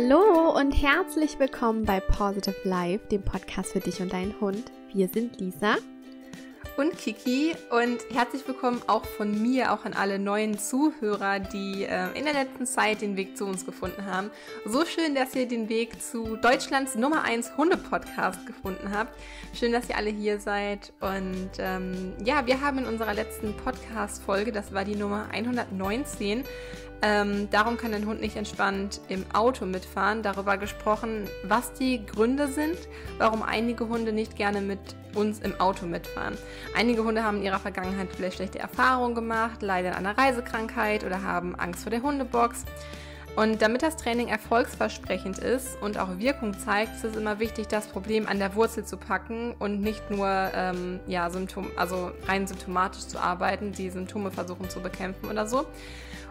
Hallo und herzlich willkommen bei Positive Life, dem Podcast für dich und deinen Hund. Wir sind Lisa und Kiki und herzlich willkommen auch von mir, auch an alle neuen Zuhörer, die äh, in der letzten Zeit den Weg zu uns gefunden haben. So schön, dass ihr den Weg zu Deutschlands Nummer 1 Hunde-Podcast gefunden habt. Schön, dass ihr alle hier seid. Und ähm, ja, wir haben in unserer letzten Podcast-Folge, das war die Nummer 119, ähm, darum kann ein Hund nicht entspannt im Auto mitfahren. Darüber gesprochen, was die Gründe sind, warum einige Hunde nicht gerne mit uns im Auto mitfahren. Einige Hunde haben in ihrer Vergangenheit vielleicht schlechte Erfahrungen gemacht, leiden an einer Reisekrankheit oder haben Angst vor der Hundebox. Und damit das Training erfolgsversprechend ist und auch Wirkung zeigt, ist es immer wichtig, das Problem an der Wurzel zu packen und nicht nur ähm, ja, Symptom, also rein symptomatisch zu arbeiten, die Symptome versuchen zu bekämpfen oder so.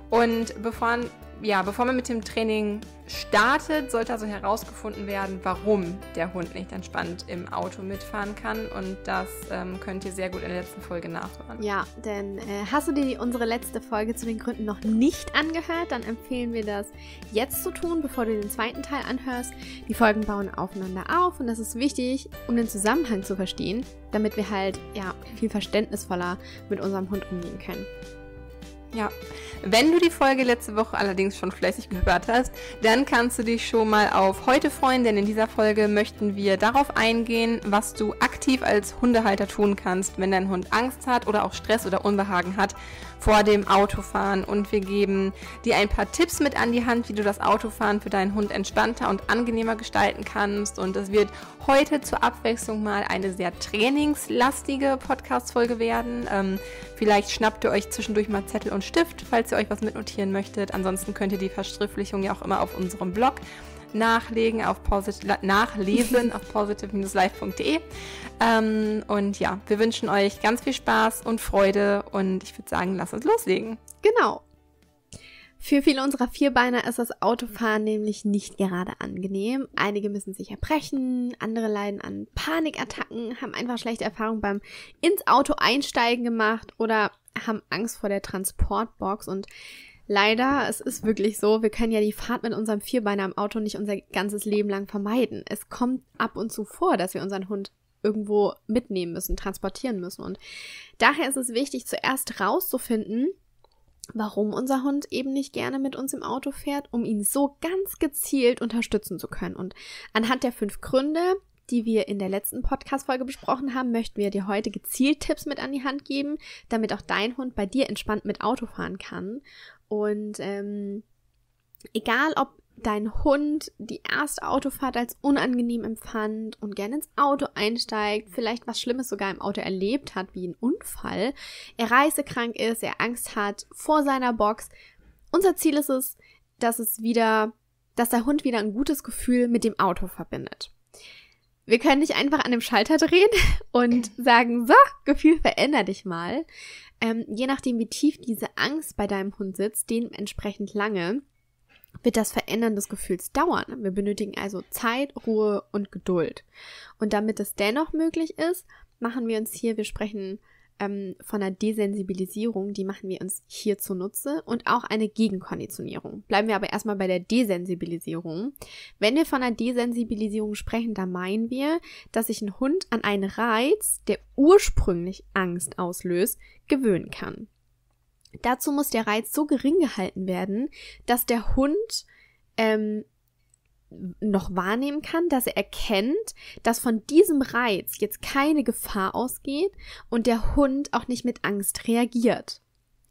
Und bevor, ja, bevor man mit dem Training startet, sollte also herausgefunden werden, warum der Hund nicht entspannt im Auto mitfahren kann. Und das ähm, könnt ihr sehr gut in der letzten Folge nachhören. Ja, denn äh, hast du dir unsere letzte Folge zu den Gründen noch nicht angehört, dann empfehlen wir das jetzt zu tun, bevor du den zweiten Teil anhörst. Die Folgen bauen aufeinander auf und das ist wichtig, um den Zusammenhang zu verstehen, damit wir halt ja, viel verständnisvoller mit unserem Hund umgehen können. Ja, wenn du die Folge letzte Woche allerdings schon fleißig gehört hast, dann kannst du dich schon mal auf heute freuen, denn in dieser Folge möchten wir darauf eingehen, was du aktiv als Hundehalter tun kannst, wenn dein Hund Angst hat oder auch Stress oder Unbehagen hat vor dem Autofahren und wir geben dir ein paar Tipps mit an die Hand, wie du das Autofahren für deinen Hund entspannter und angenehmer gestalten kannst. Und es wird heute zur Abwechslung mal eine sehr trainingslastige Podcast-Folge werden. Ähm, vielleicht schnappt ihr euch zwischendurch mal Zettel und Stift, falls ihr euch was mitnotieren möchtet. Ansonsten könnt ihr die Verschriftlichung ja auch immer auf unserem Blog nachlegen auf Posit nachlesen auf positive-life.de. Ähm, und ja, wir wünschen euch ganz viel Spaß und Freude und ich würde sagen, lasst uns loslegen. Genau. Für viele unserer Vierbeiner ist das Autofahren nämlich nicht gerade angenehm. Einige müssen sich erbrechen, andere leiden an Panikattacken, haben einfach schlechte Erfahrungen beim ins Auto einsteigen gemacht oder haben Angst vor der Transportbox und Leider, es ist wirklich so, wir können ja die Fahrt mit unserem Vierbeiner im Auto nicht unser ganzes Leben lang vermeiden. Es kommt ab und zu vor, dass wir unseren Hund irgendwo mitnehmen müssen, transportieren müssen. Und daher ist es wichtig, zuerst rauszufinden, warum unser Hund eben nicht gerne mit uns im Auto fährt, um ihn so ganz gezielt unterstützen zu können. Und anhand der fünf Gründe, die wir in der letzten Podcast-Folge besprochen haben, möchten wir dir heute gezielt Tipps mit an die Hand geben, damit auch dein Hund bei dir entspannt mit Auto fahren kann. Und ähm, egal, ob dein Hund die erste Autofahrt als unangenehm empfand und gerne ins Auto einsteigt, vielleicht was Schlimmes sogar im Auto erlebt hat, wie ein Unfall, er reisekrank ist, er Angst hat vor seiner Box. Unser Ziel ist es, dass es wieder, dass der Hund wieder ein gutes Gefühl mit dem Auto verbindet. Wir können nicht einfach an dem Schalter drehen und sagen, so, Gefühl, veränder dich mal, ähm, je nachdem, wie tief diese Angst bei deinem Hund sitzt, dementsprechend lange, wird das Verändern des Gefühls dauern. Wir benötigen also Zeit, Ruhe und Geduld. Und damit es dennoch möglich ist, machen wir uns hier, wir sprechen ähm, von der Desensibilisierung, die machen wir uns hier zunutze und auch eine Gegenkonditionierung. Bleiben wir aber erstmal bei der Desensibilisierung. Wenn wir von der Desensibilisierung sprechen, da meinen wir, dass sich ein Hund an einen Reiz, der ursprünglich Angst auslöst, gewöhnen kann. Dazu muss der Reiz so gering gehalten werden, dass der Hund ähm, noch wahrnehmen kann, dass er erkennt, dass von diesem Reiz jetzt keine Gefahr ausgeht und der Hund auch nicht mit Angst reagiert.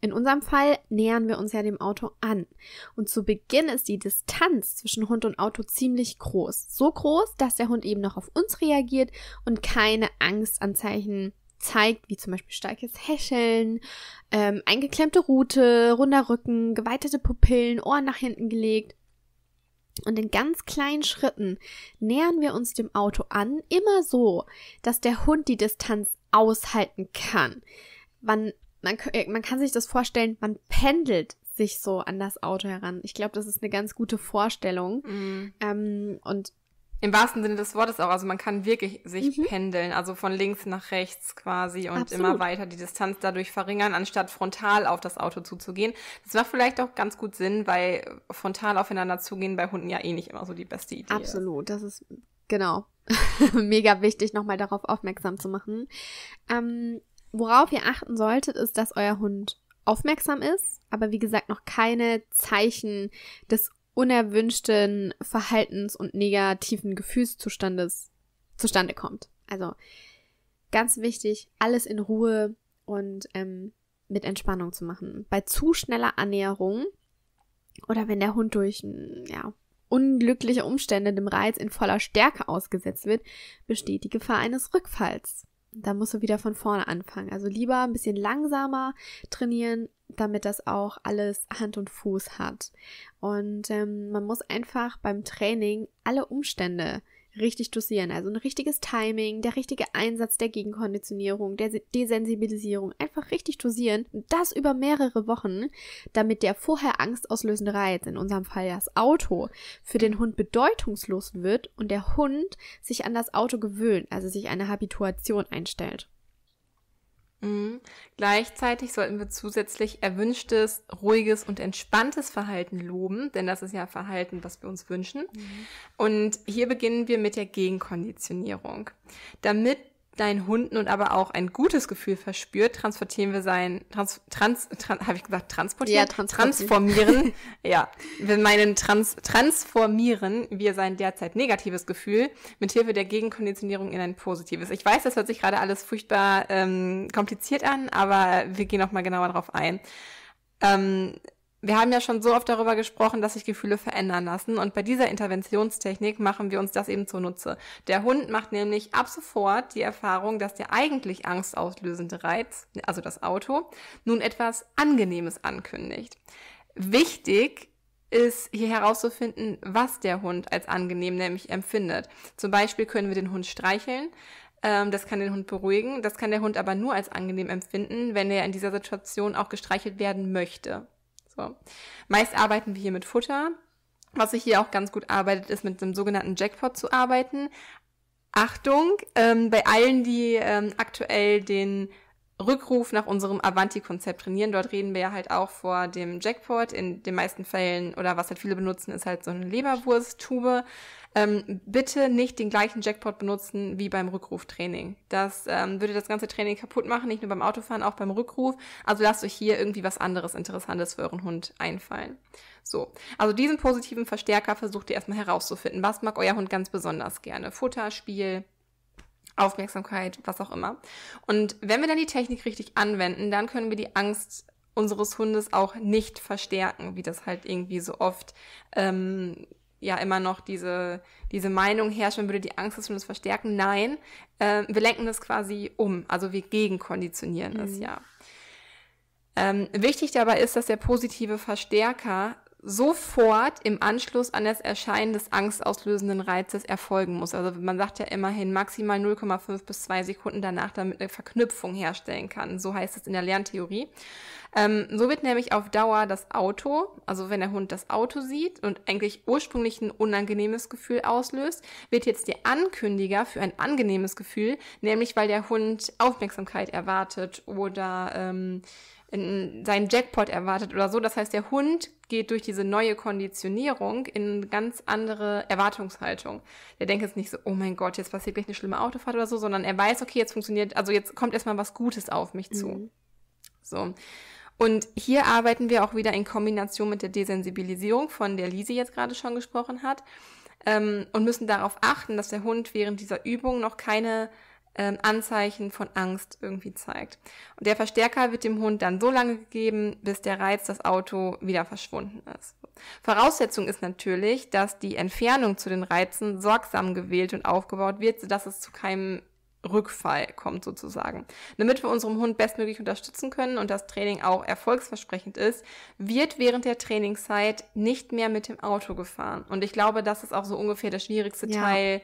In unserem Fall nähern wir uns ja dem Auto an. Und zu Beginn ist die Distanz zwischen Hund und Auto ziemlich groß. So groß, dass der Hund eben noch auf uns reagiert und keine Angstanzeichen zeigt, wie zum Beispiel starkes Häscheln, ähm, eingeklemmte Rute, runder Rücken, geweitete Pupillen, Ohren nach hinten gelegt. Und in ganz kleinen Schritten nähern wir uns dem Auto an, immer so, dass der Hund die Distanz aushalten kann. Man, man, äh, man kann sich das vorstellen, man pendelt sich so an das Auto heran. Ich glaube, das ist eine ganz gute Vorstellung. Mm. Ähm, und im wahrsten Sinne des Wortes auch. Also man kann wirklich sich mhm. pendeln, also von links nach rechts quasi und Absolut. immer weiter die Distanz dadurch verringern, anstatt frontal auf das Auto zuzugehen. Das macht vielleicht auch ganz gut Sinn, weil frontal aufeinander zugehen bei Hunden ja eh nicht immer so die beste Idee. Absolut, das ist genau. Mega wichtig, nochmal darauf aufmerksam zu machen. Ähm, worauf ihr achten solltet, ist, dass euer Hund aufmerksam ist, aber wie gesagt noch keine Zeichen des unerwünschten Verhaltens- und negativen Gefühlszustandes zustande kommt. Also ganz wichtig, alles in Ruhe und ähm, mit Entspannung zu machen. Bei zu schneller Annäherung oder wenn der Hund durch hm, ja, unglückliche Umstände dem Reiz in voller Stärke ausgesetzt wird, besteht die Gefahr eines Rückfalls. Da musst du wieder von vorne anfangen. Also lieber ein bisschen langsamer trainieren, damit das auch alles Hand und Fuß hat. Und ähm, man muss einfach beim Training alle Umstände richtig dosieren. Also ein richtiges Timing, der richtige Einsatz der Gegenkonditionierung, der Desensibilisierung, einfach richtig dosieren. Und das über mehrere Wochen, damit der vorher angstauslösende Reiz, in unserem Fall das Auto, für den Hund bedeutungslos wird und der Hund sich an das Auto gewöhnt, also sich eine Habituation einstellt. Mhm. Gleichzeitig sollten wir zusätzlich erwünschtes, ruhiges und entspanntes Verhalten loben, denn das ist ja Verhalten, was wir uns wünschen. Mhm. Und hier beginnen wir mit der Gegenkonditionierung. Damit deinen Hunden und aber auch ein gutes Gefühl verspürt, transportieren wir sein, trans, trans, trans habe ich gesagt, transportieren? Ja, transformieren. ja, wir meinen trans, transformieren wir sein derzeit negatives Gefühl mit Hilfe der Gegenkonditionierung in ein positives. Ich weiß, das hört sich gerade alles furchtbar ähm, kompliziert an, aber wir gehen auch mal genauer drauf ein. Ähm, wir haben ja schon so oft darüber gesprochen, dass sich Gefühle verändern lassen und bei dieser Interventionstechnik machen wir uns das eben zunutze. Der Hund macht nämlich ab sofort die Erfahrung, dass der eigentlich angstauslösende Reiz, also das Auto, nun etwas Angenehmes ankündigt. Wichtig ist hier herauszufinden, was der Hund als angenehm nämlich empfindet. Zum Beispiel können wir den Hund streicheln, ähm, das kann den Hund beruhigen, das kann der Hund aber nur als angenehm empfinden, wenn er in dieser Situation auch gestreichelt werden möchte. So. Meist arbeiten wir hier mit Futter. Was sich hier auch ganz gut arbeitet, ist mit einem sogenannten Jackpot zu arbeiten. Achtung, ähm, bei allen, die ähm, aktuell den Rückruf nach unserem Avanti-Konzept trainieren. Dort reden wir ja halt auch vor dem Jackpot. In den meisten Fällen oder was halt viele benutzen, ist halt so eine Leberwursttube. Ähm, bitte nicht den gleichen Jackpot benutzen wie beim Rückruftraining. Das ähm, würde das ganze Training kaputt machen, nicht nur beim Autofahren, auch beim Rückruf. Also lasst euch hier irgendwie was anderes Interessantes für euren Hund einfallen. So, also diesen positiven Verstärker versucht ihr erstmal herauszufinden. Was mag euer Hund ganz besonders gerne? Futter, Spiel, Aufmerksamkeit, was auch immer. Und wenn wir dann die Technik richtig anwenden, dann können wir die Angst unseres Hundes auch nicht verstärken, wie das halt irgendwie so oft ähm, ja immer noch diese, diese Meinung herrscht, man würde die Angst des Hundes verstärken. Nein, äh, wir lenken das quasi um, also wir gegenkonditionieren mhm. es ja. Ähm, wichtig dabei ist, dass der positive Verstärker sofort im Anschluss an das Erscheinen des angstauslösenden Reizes erfolgen muss. Also man sagt ja immerhin maximal 0,5 bis 2 Sekunden danach, damit eine Verknüpfung herstellen kann. So heißt es in der Lerntheorie. Ähm, so wird nämlich auf Dauer das Auto, also wenn der Hund das Auto sieht und eigentlich ursprünglich ein unangenehmes Gefühl auslöst, wird jetzt der Ankündiger für ein angenehmes Gefühl, nämlich weil der Hund Aufmerksamkeit erwartet oder ähm, in seinen Jackpot erwartet oder so. Das heißt, der Hund geht durch diese neue Konditionierung in ganz andere Erwartungshaltung. Der denkt jetzt nicht so, oh mein Gott, jetzt passiert gleich eine schlimme Autofahrt oder so, sondern er weiß, okay, jetzt funktioniert, also jetzt kommt erstmal was Gutes auf mich zu. Mhm. So. Und hier arbeiten wir auch wieder in Kombination mit der Desensibilisierung, von der Lise jetzt gerade schon gesprochen hat, ähm, und müssen darauf achten, dass der Hund während dieser Übung noch keine ähm, Anzeichen von Angst irgendwie zeigt. Und der Verstärker wird dem Hund dann so lange gegeben, bis der Reiz das Auto wieder verschwunden ist. Voraussetzung ist natürlich, dass die Entfernung zu den Reizen sorgsam gewählt und aufgebaut wird, sodass es zu keinem Rückfall kommt sozusagen. Damit wir unserem Hund bestmöglich unterstützen können und das Training auch erfolgsversprechend ist, wird während der Trainingszeit nicht mehr mit dem Auto gefahren. Und ich glaube, das ist auch so ungefähr der schwierigste ja. Teil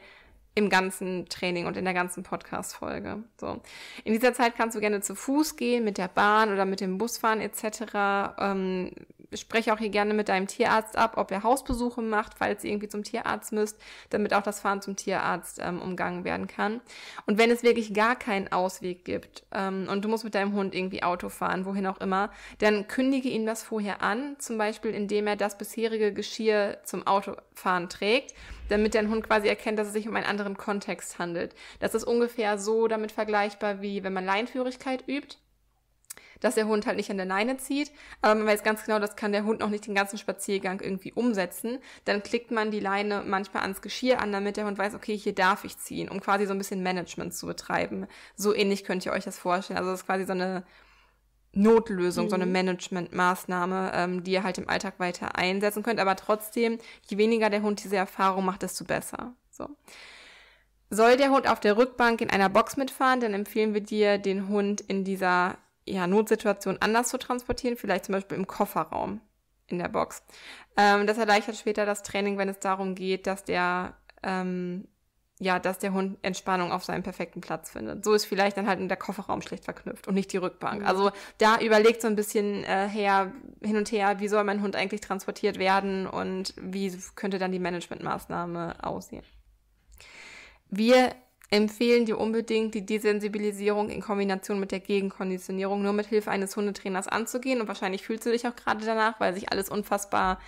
im ganzen Training und in der ganzen Podcast-Folge. So. In dieser Zeit kannst du gerne zu Fuß gehen, mit der Bahn oder mit dem Bus fahren etc. Ähm, spreche auch hier gerne mit deinem Tierarzt ab, ob er Hausbesuche macht, falls ihr irgendwie zum Tierarzt müsst, damit auch das Fahren zum Tierarzt ähm, umgangen werden kann. Und wenn es wirklich gar keinen Ausweg gibt ähm, und du musst mit deinem Hund irgendwie Auto fahren, wohin auch immer, dann kündige ihm das vorher an, zum Beispiel indem er das bisherige Geschirr zum Autofahren trägt, damit dein Hund quasi erkennt, dass es sich um einen anderen Kontext handelt. Das ist ungefähr so damit vergleichbar, wie wenn man Leinführigkeit übt dass der Hund halt nicht an der Leine zieht. Aber man weiß ganz genau, das kann der Hund noch nicht den ganzen Spaziergang irgendwie umsetzen. Dann klickt man die Leine manchmal ans Geschirr an, damit der Hund weiß, okay, hier darf ich ziehen, um quasi so ein bisschen Management zu betreiben. So ähnlich könnt ihr euch das vorstellen. Also das ist quasi so eine Notlösung, mhm. so eine mhm. Managementmaßnahme, ähm, die ihr halt im Alltag weiter einsetzen könnt. Aber trotzdem, je weniger der Hund diese Erfahrung macht, desto besser. So. Soll der Hund auf der Rückbank in einer Box mitfahren, dann empfehlen wir dir, den Hund in dieser ja, Notsituation anders zu transportieren, vielleicht zum Beispiel im Kofferraum in der Box. Ähm, das erleichtert später das Training, wenn es darum geht, dass der ähm, ja, dass der Hund Entspannung auf seinem perfekten Platz findet. So ist vielleicht dann halt der Kofferraum schlecht verknüpft und nicht die Rückbank. Mhm. Also da überlegt so ein bisschen äh, her, hin und her, wie soll mein Hund eigentlich transportiert werden und wie könnte dann die Managementmaßnahme aussehen. Wir empfehlen dir unbedingt, die Desensibilisierung in Kombination mit der Gegenkonditionierung nur mit Hilfe eines Hundetrainers anzugehen. Und wahrscheinlich fühlst du dich auch gerade danach, weil sich alles unfassbar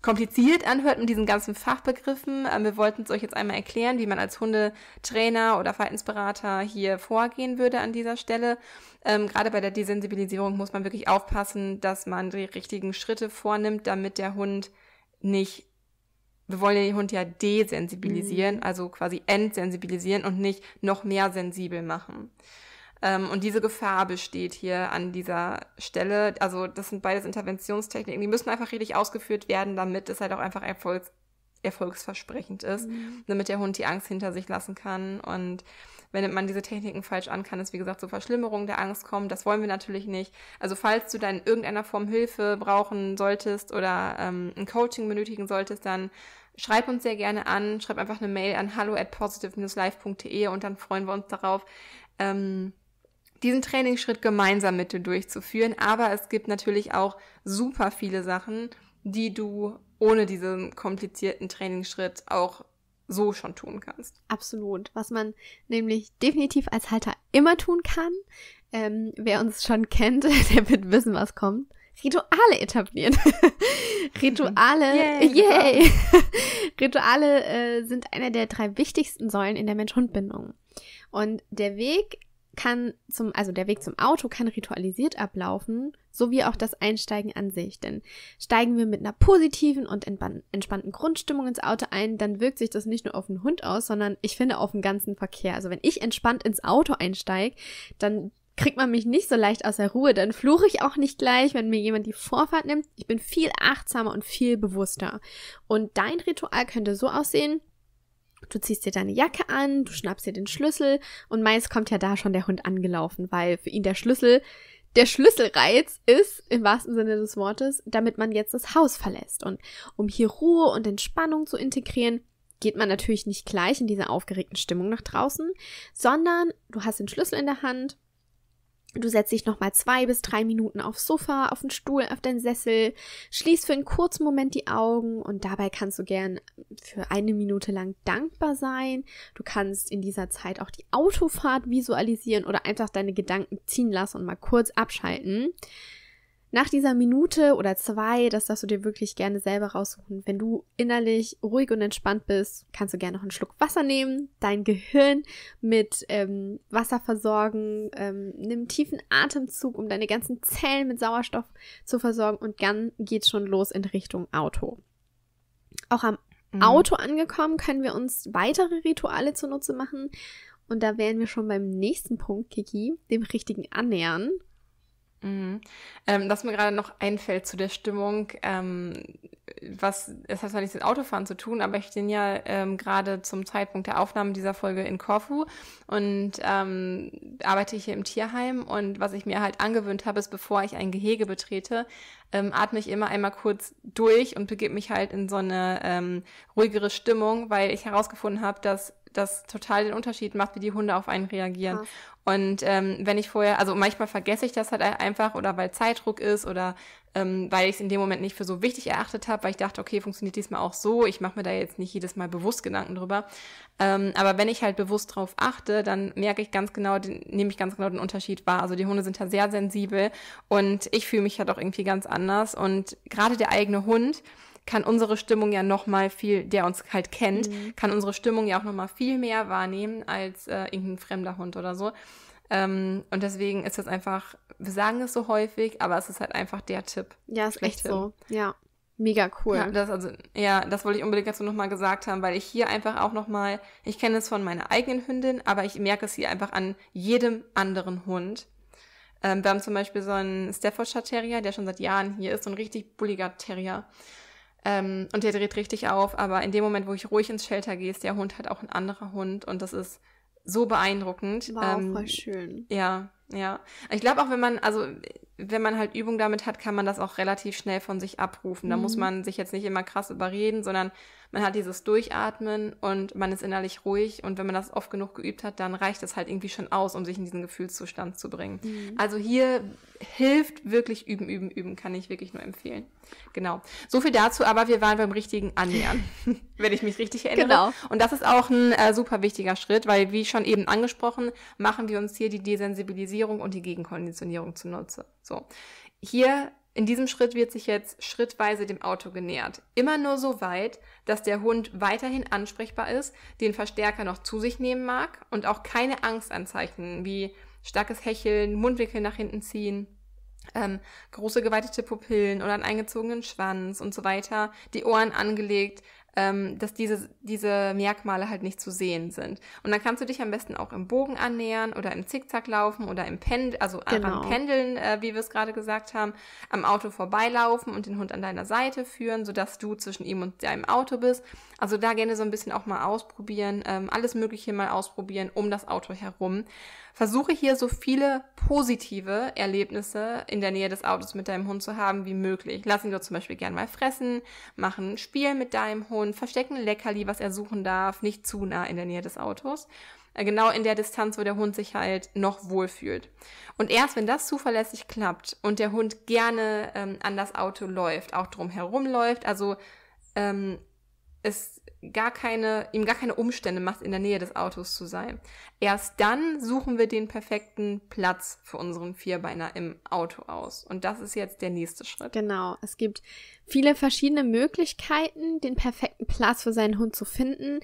kompliziert anhört mit diesen ganzen Fachbegriffen. Ähm, wir wollten es euch jetzt einmal erklären, wie man als Hundetrainer oder Verhaltensberater hier vorgehen würde an dieser Stelle. Ähm, gerade bei der Desensibilisierung muss man wirklich aufpassen, dass man die richtigen Schritte vornimmt, damit der Hund nicht wir wollen den Hund ja desensibilisieren, mhm. also quasi entsensibilisieren und nicht noch mehr sensibel machen. Ähm, und diese Gefahr besteht hier an dieser Stelle. Also das sind beides Interventionstechniken, die müssen einfach richtig ausgeführt werden, damit es halt auch einfach erfolgs erfolgsversprechend ist, mhm. damit der Hund die Angst hinter sich lassen kann und wenn man diese Techniken falsch an, kann es, wie gesagt, zu Verschlimmerung der Angst kommen. Das wollen wir natürlich nicht. Also falls du dann in irgendeiner Form Hilfe brauchen solltest oder ähm, ein Coaching benötigen solltest, dann schreib uns sehr gerne an. Schreib einfach eine Mail an hallo at positive-life.de und dann freuen wir uns darauf, ähm, diesen Trainingsschritt gemeinsam mit dir durchzuführen. Aber es gibt natürlich auch super viele Sachen, die du ohne diesen komplizierten Trainingsschritt auch so schon tun kannst. Absolut. Was man nämlich definitiv als Halter immer tun kann. Ähm, wer uns schon kennt, der wird wissen, was kommt. Rituale etablieren. Rituale, yay! yay. Rituale äh, sind einer der drei wichtigsten Säulen in der Mensch-Hund-Bindung. Und der Weg kann zum, also der Weg zum Auto kann ritualisiert ablaufen sowie auch das Einsteigen an sich. Denn steigen wir mit einer positiven und entspannten Grundstimmung ins Auto ein, dann wirkt sich das nicht nur auf den Hund aus, sondern ich finde auf den ganzen Verkehr. Also wenn ich entspannt ins Auto einsteige, dann kriegt man mich nicht so leicht aus der Ruhe, dann fluche ich auch nicht gleich, wenn mir jemand die Vorfahrt nimmt. Ich bin viel achtsamer und viel bewusster. Und dein Ritual könnte so aussehen, Du ziehst dir deine Jacke an, du schnappst dir den Schlüssel und meist kommt ja da schon der Hund angelaufen, weil für ihn der Schlüssel der Schlüsselreiz ist, im wahrsten Sinne des Wortes, damit man jetzt das Haus verlässt. Und um hier Ruhe und Entspannung zu integrieren, geht man natürlich nicht gleich in dieser aufgeregten Stimmung nach draußen, sondern du hast den Schlüssel in der Hand, Du setzt dich nochmal zwei bis drei Minuten aufs Sofa, auf den Stuhl, auf den Sessel, schließt für einen kurzen Moment die Augen und dabei kannst du gern für eine Minute lang dankbar sein. Du kannst in dieser Zeit auch die Autofahrt visualisieren oder einfach deine Gedanken ziehen lassen und mal kurz abschalten nach dieser Minute oder zwei, das darfst du dir wirklich gerne selber raussuchen. Wenn du innerlich ruhig und entspannt bist, kannst du gerne noch einen Schluck Wasser nehmen, dein Gehirn mit ähm, Wasser versorgen, ähm, nimm tiefen Atemzug, um deine ganzen Zellen mit Sauerstoff zu versorgen und dann geht's schon los in Richtung Auto. Auch am mhm. Auto angekommen können wir uns weitere Rituale zunutze machen. Und da wären wir schon beim nächsten Punkt, Kiki, dem richtigen Annähern. Mhm. Ähm, was mir gerade noch einfällt zu der Stimmung, ähm, was, es hat zwar nichts mit Autofahren zu tun, aber ich bin ja ähm, gerade zum Zeitpunkt der Aufnahme dieser Folge in Korfu und ähm, arbeite hier im Tierheim und was ich mir halt angewöhnt habe, ist, bevor ich ein Gehege betrete, ähm, atme ich immer einmal kurz durch und begebe mich halt in so eine ähm, ruhigere Stimmung, weil ich herausgefunden habe, dass das total den Unterschied macht, wie die Hunde auf einen reagieren. Krass. Und ähm, wenn ich vorher, also manchmal vergesse ich das halt einfach oder weil Zeitdruck ist oder ähm, weil ich es in dem Moment nicht für so wichtig erachtet habe, weil ich dachte, okay, funktioniert diesmal auch so, ich mache mir da jetzt nicht jedes Mal bewusst Gedanken drüber. Ähm, aber wenn ich halt bewusst drauf achte, dann merke ich ganz genau, den, nehme ich ganz genau den Unterschied wahr. Also die Hunde sind da sehr sensibel und ich fühle mich halt auch irgendwie ganz anders. Und gerade der eigene Hund, kann unsere Stimmung ja noch mal viel, der uns halt kennt, mhm. kann unsere Stimmung ja auch noch mal viel mehr wahrnehmen als äh, irgendein fremder Hund oder so. Ähm, und deswegen ist das einfach, wir sagen es so häufig, aber es ist halt einfach der Tipp. Ja, ist echt so. Ja, mega cool. Ja, das, also, ja, das wollte ich unbedingt dazu nochmal gesagt haben, weil ich hier einfach auch nochmal, ich kenne es von meiner eigenen Hündin, aber ich merke es hier einfach an jedem anderen Hund. Ähm, wir haben zum Beispiel so einen Staffordshire Terrier, der schon seit Jahren hier ist, so ein richtig bulliger Terrier. Ähm, und der dreht richtig auf, aber in dem Moment, wo ich ruhig ins Shelter gehe, ist der Hund halt auch ein anderer Hund und das ist so beeindruckend. Wow, ähm, voll schön. Ja, ja. Ich glaube auch, wenn man, also wenn man halt Übung damit hat, kann man das auch relativ schnell von sich abrufen. Da mhm. muss man sich jetzt nicht immer krass überreden, sondern man hat dieses Durchatmen und man ist innerlich ruhig. Und wenn man das oft genug geübt hat, dann reicht es halt irgendwie schon aus, um sich in diesen Gefühlszustand zu bringen. Mhm. Also hier hilft wirklich üben, üben, üben, kann ich wirklich nur empfehlen. Genau. So viel dazu, aber wir waren beim richtigen Annähern, wenn ich mich richtig erinnere. Genau. Und das ist auch ein äh, super wichtiger Schritt, weil wie schon eben angesprochen, machen wir uns hier die Desensibilisierung und die Gegenkonditionierung zunutze. So. Hier in diesem Schritt wird sich jetzt schrittweise dem Auto genähert. Immer nur so weit, dass der Hund weiterhin ansprechbar ist, den Verstärker noch zu sich nehmen mag und auch keine Angstanzeichen wie starkes Hecheln, Mundwinkel nach hinten ziehen, ähm, große geweitete Pupillen oder einen eingezogenen Schwanz und so weiter, die Ohren angelegt, ähm, dass diese, diese Merkmale halt nicht zu sehen sind. Und dann kannst du dich am besten auch im Bogen annähern oder im Zickzack laufen oder im Pendel, also genau. am Pendeln, äh, wie wir es gerade gesagt haben, am Auto vorbeilaufen und den Hund an deiner Seite führen, sodass du zwischen ihm und deinem Auto bist. Also da gerne so ein bisschen auch mal ausprobieren, ähm, alles Mögliche mal ausprobieren um das Auto herum. Versuche hier so viele positive Erlebnisse in der Nähe des Autos mit deinem Hund zu haben wie möglich. Lass ihn dort zum Beispiel gern mal fressen, machen ein Spiel mit deinem Hund, verstecken Leckerli, was er suchen darf, nicht zu nah in der Nähe des Autos. Äh, genau in der Distanz, wo der Hund sich halt noch wohlfühlt. Und erst wenn das zuverlässig klappt und der Hund gerne ähm, an das Auto läuft, auch drum herum läuft, also ähm, es gar keine, ihm gar keine Umstände macht, in der Nähe des Autos zu sein. Erst dann suchen wir den perfekten Platz für unseren Vierbeiner im Auto aus. Und das ist jetzt der nächste Schritt. Genau. Es gibt viele verschiedene Möglichkeiten, den perfekten Platz für seinen Hund zu finden.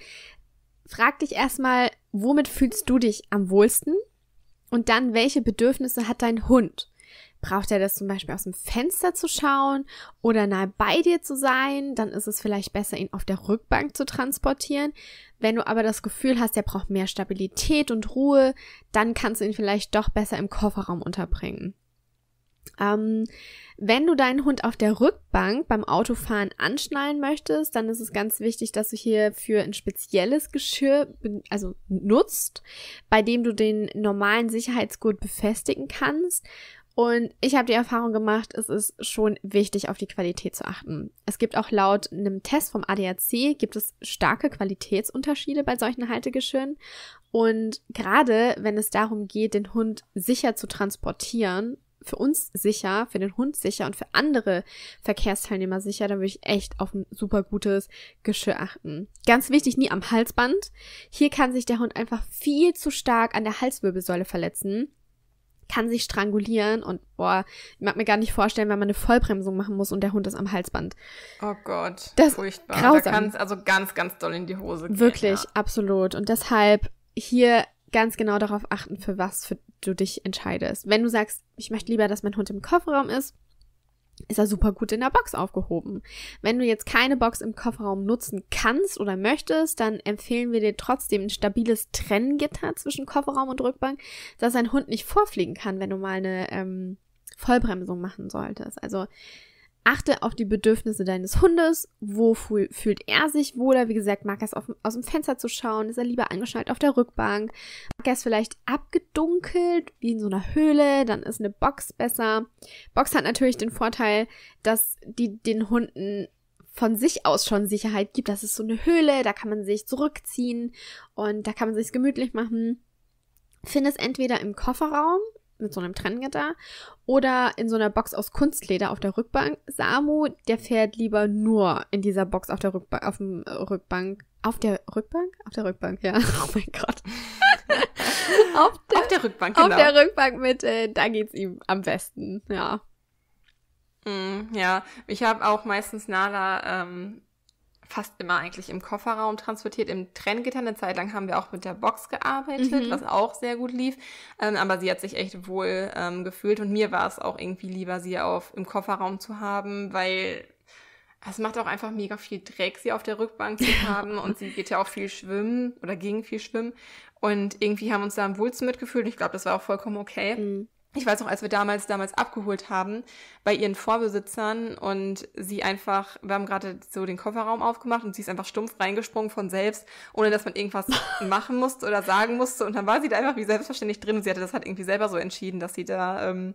Frag dich erstmal, womit fühlst du dich am wohlsten? Und dann, welche Bedürfnisse hat dein Hund? braucht er das zum Beispiel aus dem Fenster zu schauen oder nahe bei dir zu sein, dann ist es vielleicht besser, ihn auf der Rückbank zu transportieren. Wenn du aber das Gefühl hast, er braucht mehr Stabilität und Ruhe, dann kannst du ihn vielleicht doch besser im Kofferraum unterbringen. Ähm, wenn du deinen Hund auf der Rückbank beim Autofahren anschnallen möchtest, dann ist es ganz wichtig, dass du hierfür ein spezielles Geschirr also nutzt, bei dem du den normalen Sicherheitsgurt befestigen kannst. Und ich habe die Erfahrung gemacht, es ist schon wichtig, auf die Qualität zu achten. Es gibt auch laut einem Test vom ADAC, gibt es starke Qualitätsunterschiede bei solchen Haltegeschirren. Und gerade wenn es darum geht, den Hund sicher zu transportieren, für uns sicher, für den Hund sicher und für andere Verkehrsteilnehmer sicher, dann würde ich echt auf ein super gutes Geschirr achten. Ganz wichtig, nie am Halsband. Hier kann sich der Hund einfach viel zu stark an der Halswirbelsäule verletzen kann sich strangulieren und boah, ich mag mir gar nicht vorstellen, wenn man eine Vollbremsung machen muss und der Hund ist am Halsband. Oh Gott, das furchtbar. Grausam. Da kann es also ganz, ganz doll in die Hose gehen. Wirklich, ja. absolut. Und deshalb hier ganz genau darauf achten, für was für du dich entscheidest. Wenn du sagst, ich möchte lieber, dass mein Hund im Kofferraum ist, ist er super gut in der Box aufgehoben. Wenn du jetzt keine Box im Kofferraum nutzen kannst oder möchtest, dann empfehlen wir dir trotzdem ein stabiles Trenngitter zwischen Kofferraum und Rückbank, dass ein Hund nicht vorfliegen kann, wenn du mal eine ähm, Vollbremsung machen solltest. Also Achte auf die Bedürfnisse deines Hundes. Wo fühlt er sich wohler? Wie gesagt, mag er es auf, aus dem Fenster zu schauen? Ist er lieber angeschnallt auf der Rückbank? Mag er es vielleicht abgedunkelt, wie in so einer Höhle? Dann ist eine Box besser. Box hat natürlich den Vorteil, dass die den Hunden von sich aus schon Sicherheit gibt. Das ist so eine Höhle, da kann man sich zurückziehen und da kann man sich gemütlich machen. Finde es entweder im Kofferraum, mit so einem Trenngitter oder in so einer Box aus Kunstleder auf der Rückbank. Samu, der fährt lieber nur in dieser Box auf der Rückbank, auf dem äh, Rückbank, auf der Rückbank, auf der Rückbank, ja. Oh mein Gott. auf, der, auf, der, Rückbank, genau. Auf der Rückbank mit, äh, da geht's ihm am besten, ja. Mm, ja, ich habe auch meistens Nala ähm, fast immer eigentlich im Kofferraum transportiert, im Trenngitter. Eine Zeit lang haben wir auch mit der Box gearbeitet, mhm. was auch sehr gut lief. Ähm, aber sie hat sich echt wohl ähm, gefühlt und mir war es auch irgendwie lieber, sie auf im Kofferraum zu haben, weil es macht auch einfach mega viel Dreck, sie auf der Rückbank zu haben und sie geht ja auch viel schwimmen oder ging viel schwimmen. Und irgendwie haben uns da am wohlsten mitgefühlt. Ich glaube, das war auch vollkommen okay. Mhm ich weiß noch, als wir damals damals abgeholt haben bei ihren Vorbesitzern und sie einfach, wir haben gerade so den Kofferraum aufgemacht und sie ist einfach stumpf reingesprungen von selbst, ohne dass man irgendwas machen musste oder sagen musste und dann war sie da einfach wie selbstverständlich drin und sie hatte das halt irgendwie selber so entschieden, dass sie da ähm,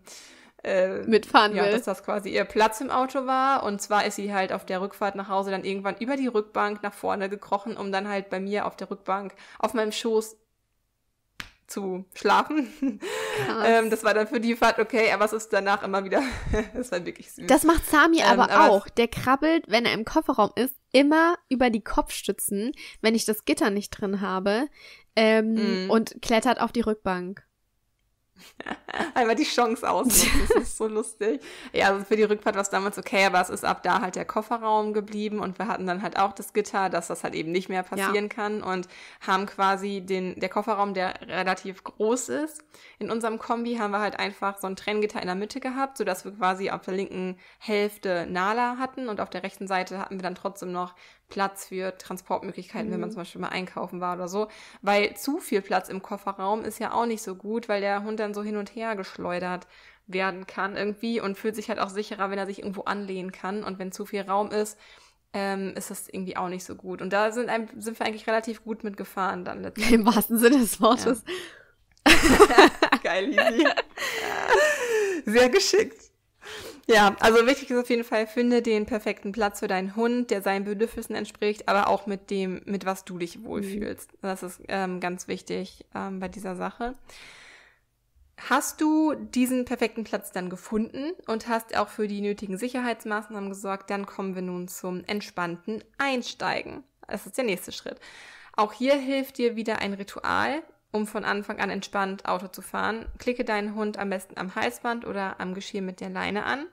äh, mitfahren ja, will. dass das quasi ihr Platz im Auto war. Und zwar ist sie halt auf der Rückfahrt nach Hause dann irgendwann über die Rückbank nach vorne gekrochen, um dann halt bei mir auf der Rückbank auf meinem Schoß zu schlafen. ähm, das war dann für die Fahrt okay, aber es ist danach immer wieder, das war wirklich süß. Das macht Sami ähm, aber, aber auch. Der krabbelt, wenn er im Kofferraum ist, immer über die Kopfstützen, wenn ich das Gitter nicht drin habe, ähm, mm. und klettert auf die Rückbank. Einmal die Chance aus. Das ist so lustig. Ja, also für die Rückfahrt war es damals okay, aber es ist ab da halt der Kofferraum geblieben und wir hatten dann halt auch das Gitter, dass das halt eben nicht mehr passieren ja. kann und haben quasi den, der Kofferraum, der relativ groß ist. In unserem Kombi haben wir halt einfach so ein Trenngitter in der Mitte gehabt, sodass wir quasi auf der linken Hälfte Nala hatten und auf der rechten Seite hatten wir dann trotzdem noch Platz für Transportmöglichkeiten, mhm. wenn man mhm. zum Beispiel mal einkaufen war oder so. Weil zu viel Platz im Kofferraum ist ja auch nicht so gut, weil der Hund dann so hin und her geschleudert werden kann irgendwie und fühlt sich halt auch sicherer, wenn er sich irgendwo anlehnen kann. Und wenn zu viel Raum ist, ähm, ist das irgendwie auch nicht so gut. Und da sind, sind wir eigentlich relativ gut mit gefahren dann letztendlich. Im wahrsten Sinne des Wortes. Ja. Geil, Lisi. Sehr geschickt. Ja, also wichtig ist auf jeden Fall, finde den perfekten Platz für deinen Hund, der seinen Bedürfnissen entspricht, aber auch mit dem, mit was du dich wohlfühlst. Mhm. Das ist ähm, ganz wichtig ähm, bei dieser Sache. Hast du diesen perfekten Platz dann gefunden und hast auch für die nötigen Sicherheitsmaßnahmen gesorgt, dann kommen wir nun zum entspannten Einsteigen. Das ist der nächste Schritt. Auch hier hilft dir wieder ein Ritual, um von Anfang an entspannt Auto zu fahren. Klicke deinen Hund am besten am Halsband oder am Geschirr mit der Leine an.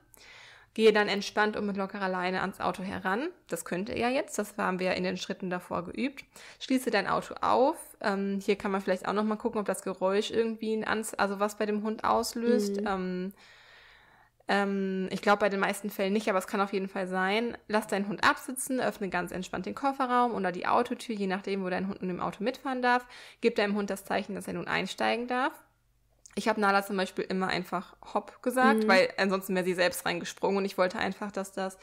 Gehe dann entspannt und mit lockerer Leine ans Auto heran. Das könnte er jetzt, das haben wir in den Schritten davor geübt. Schließe dein Auto auf. Ähm, hier kann man vielleicht auch nochmal gucken, ob das Geräusch irgendwie ein Ans also was bei dem Hund auslöst. Mhm. ähm, ähm ich glaube bei den meisten Fällen nicht, aber es kann auf jeden Fall sein. Lass deinen Hund absitzen, öffne ganz entspannt den Kofferraum oder die Autotür, je nachdem, wo dein Hund nun im Auto mitfahren darf. Gib deinem Hund das Zeichen, dass er nun einsteigen darf ich habe Nala zum Beispiel immer einfach hopp gesagt, mhm. weil ansonsten wäre sie selbst reingesprungen und ich wollte einfach, dass das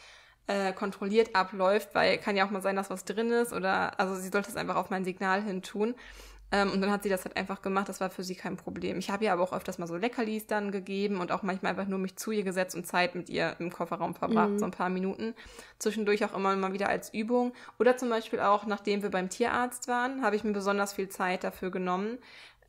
äh, kontrolliert abläuft, weil kann ja auch mal sein, dass was drin ist oder also sie sollte es einfach auf mein Signal hin tun. Ähm, und dann hat sie das halt einfach gemacht, das war für sie kein Problem. Ich habe ihr aber auch öfters mal so Leckerlis dann gegeben und auch manchmal einfach nur mich zu ihr gesetzt und Zeit mit ihr im Kofferraum verbracht, mhm. so ein paar Minuten. Zwischendurch auch immer mal wieder als Übung. Oder zum Beispiel auch, nachdem wir beim Tierarzt waren, habe ich mir besonders viel Zeit dafür genommen,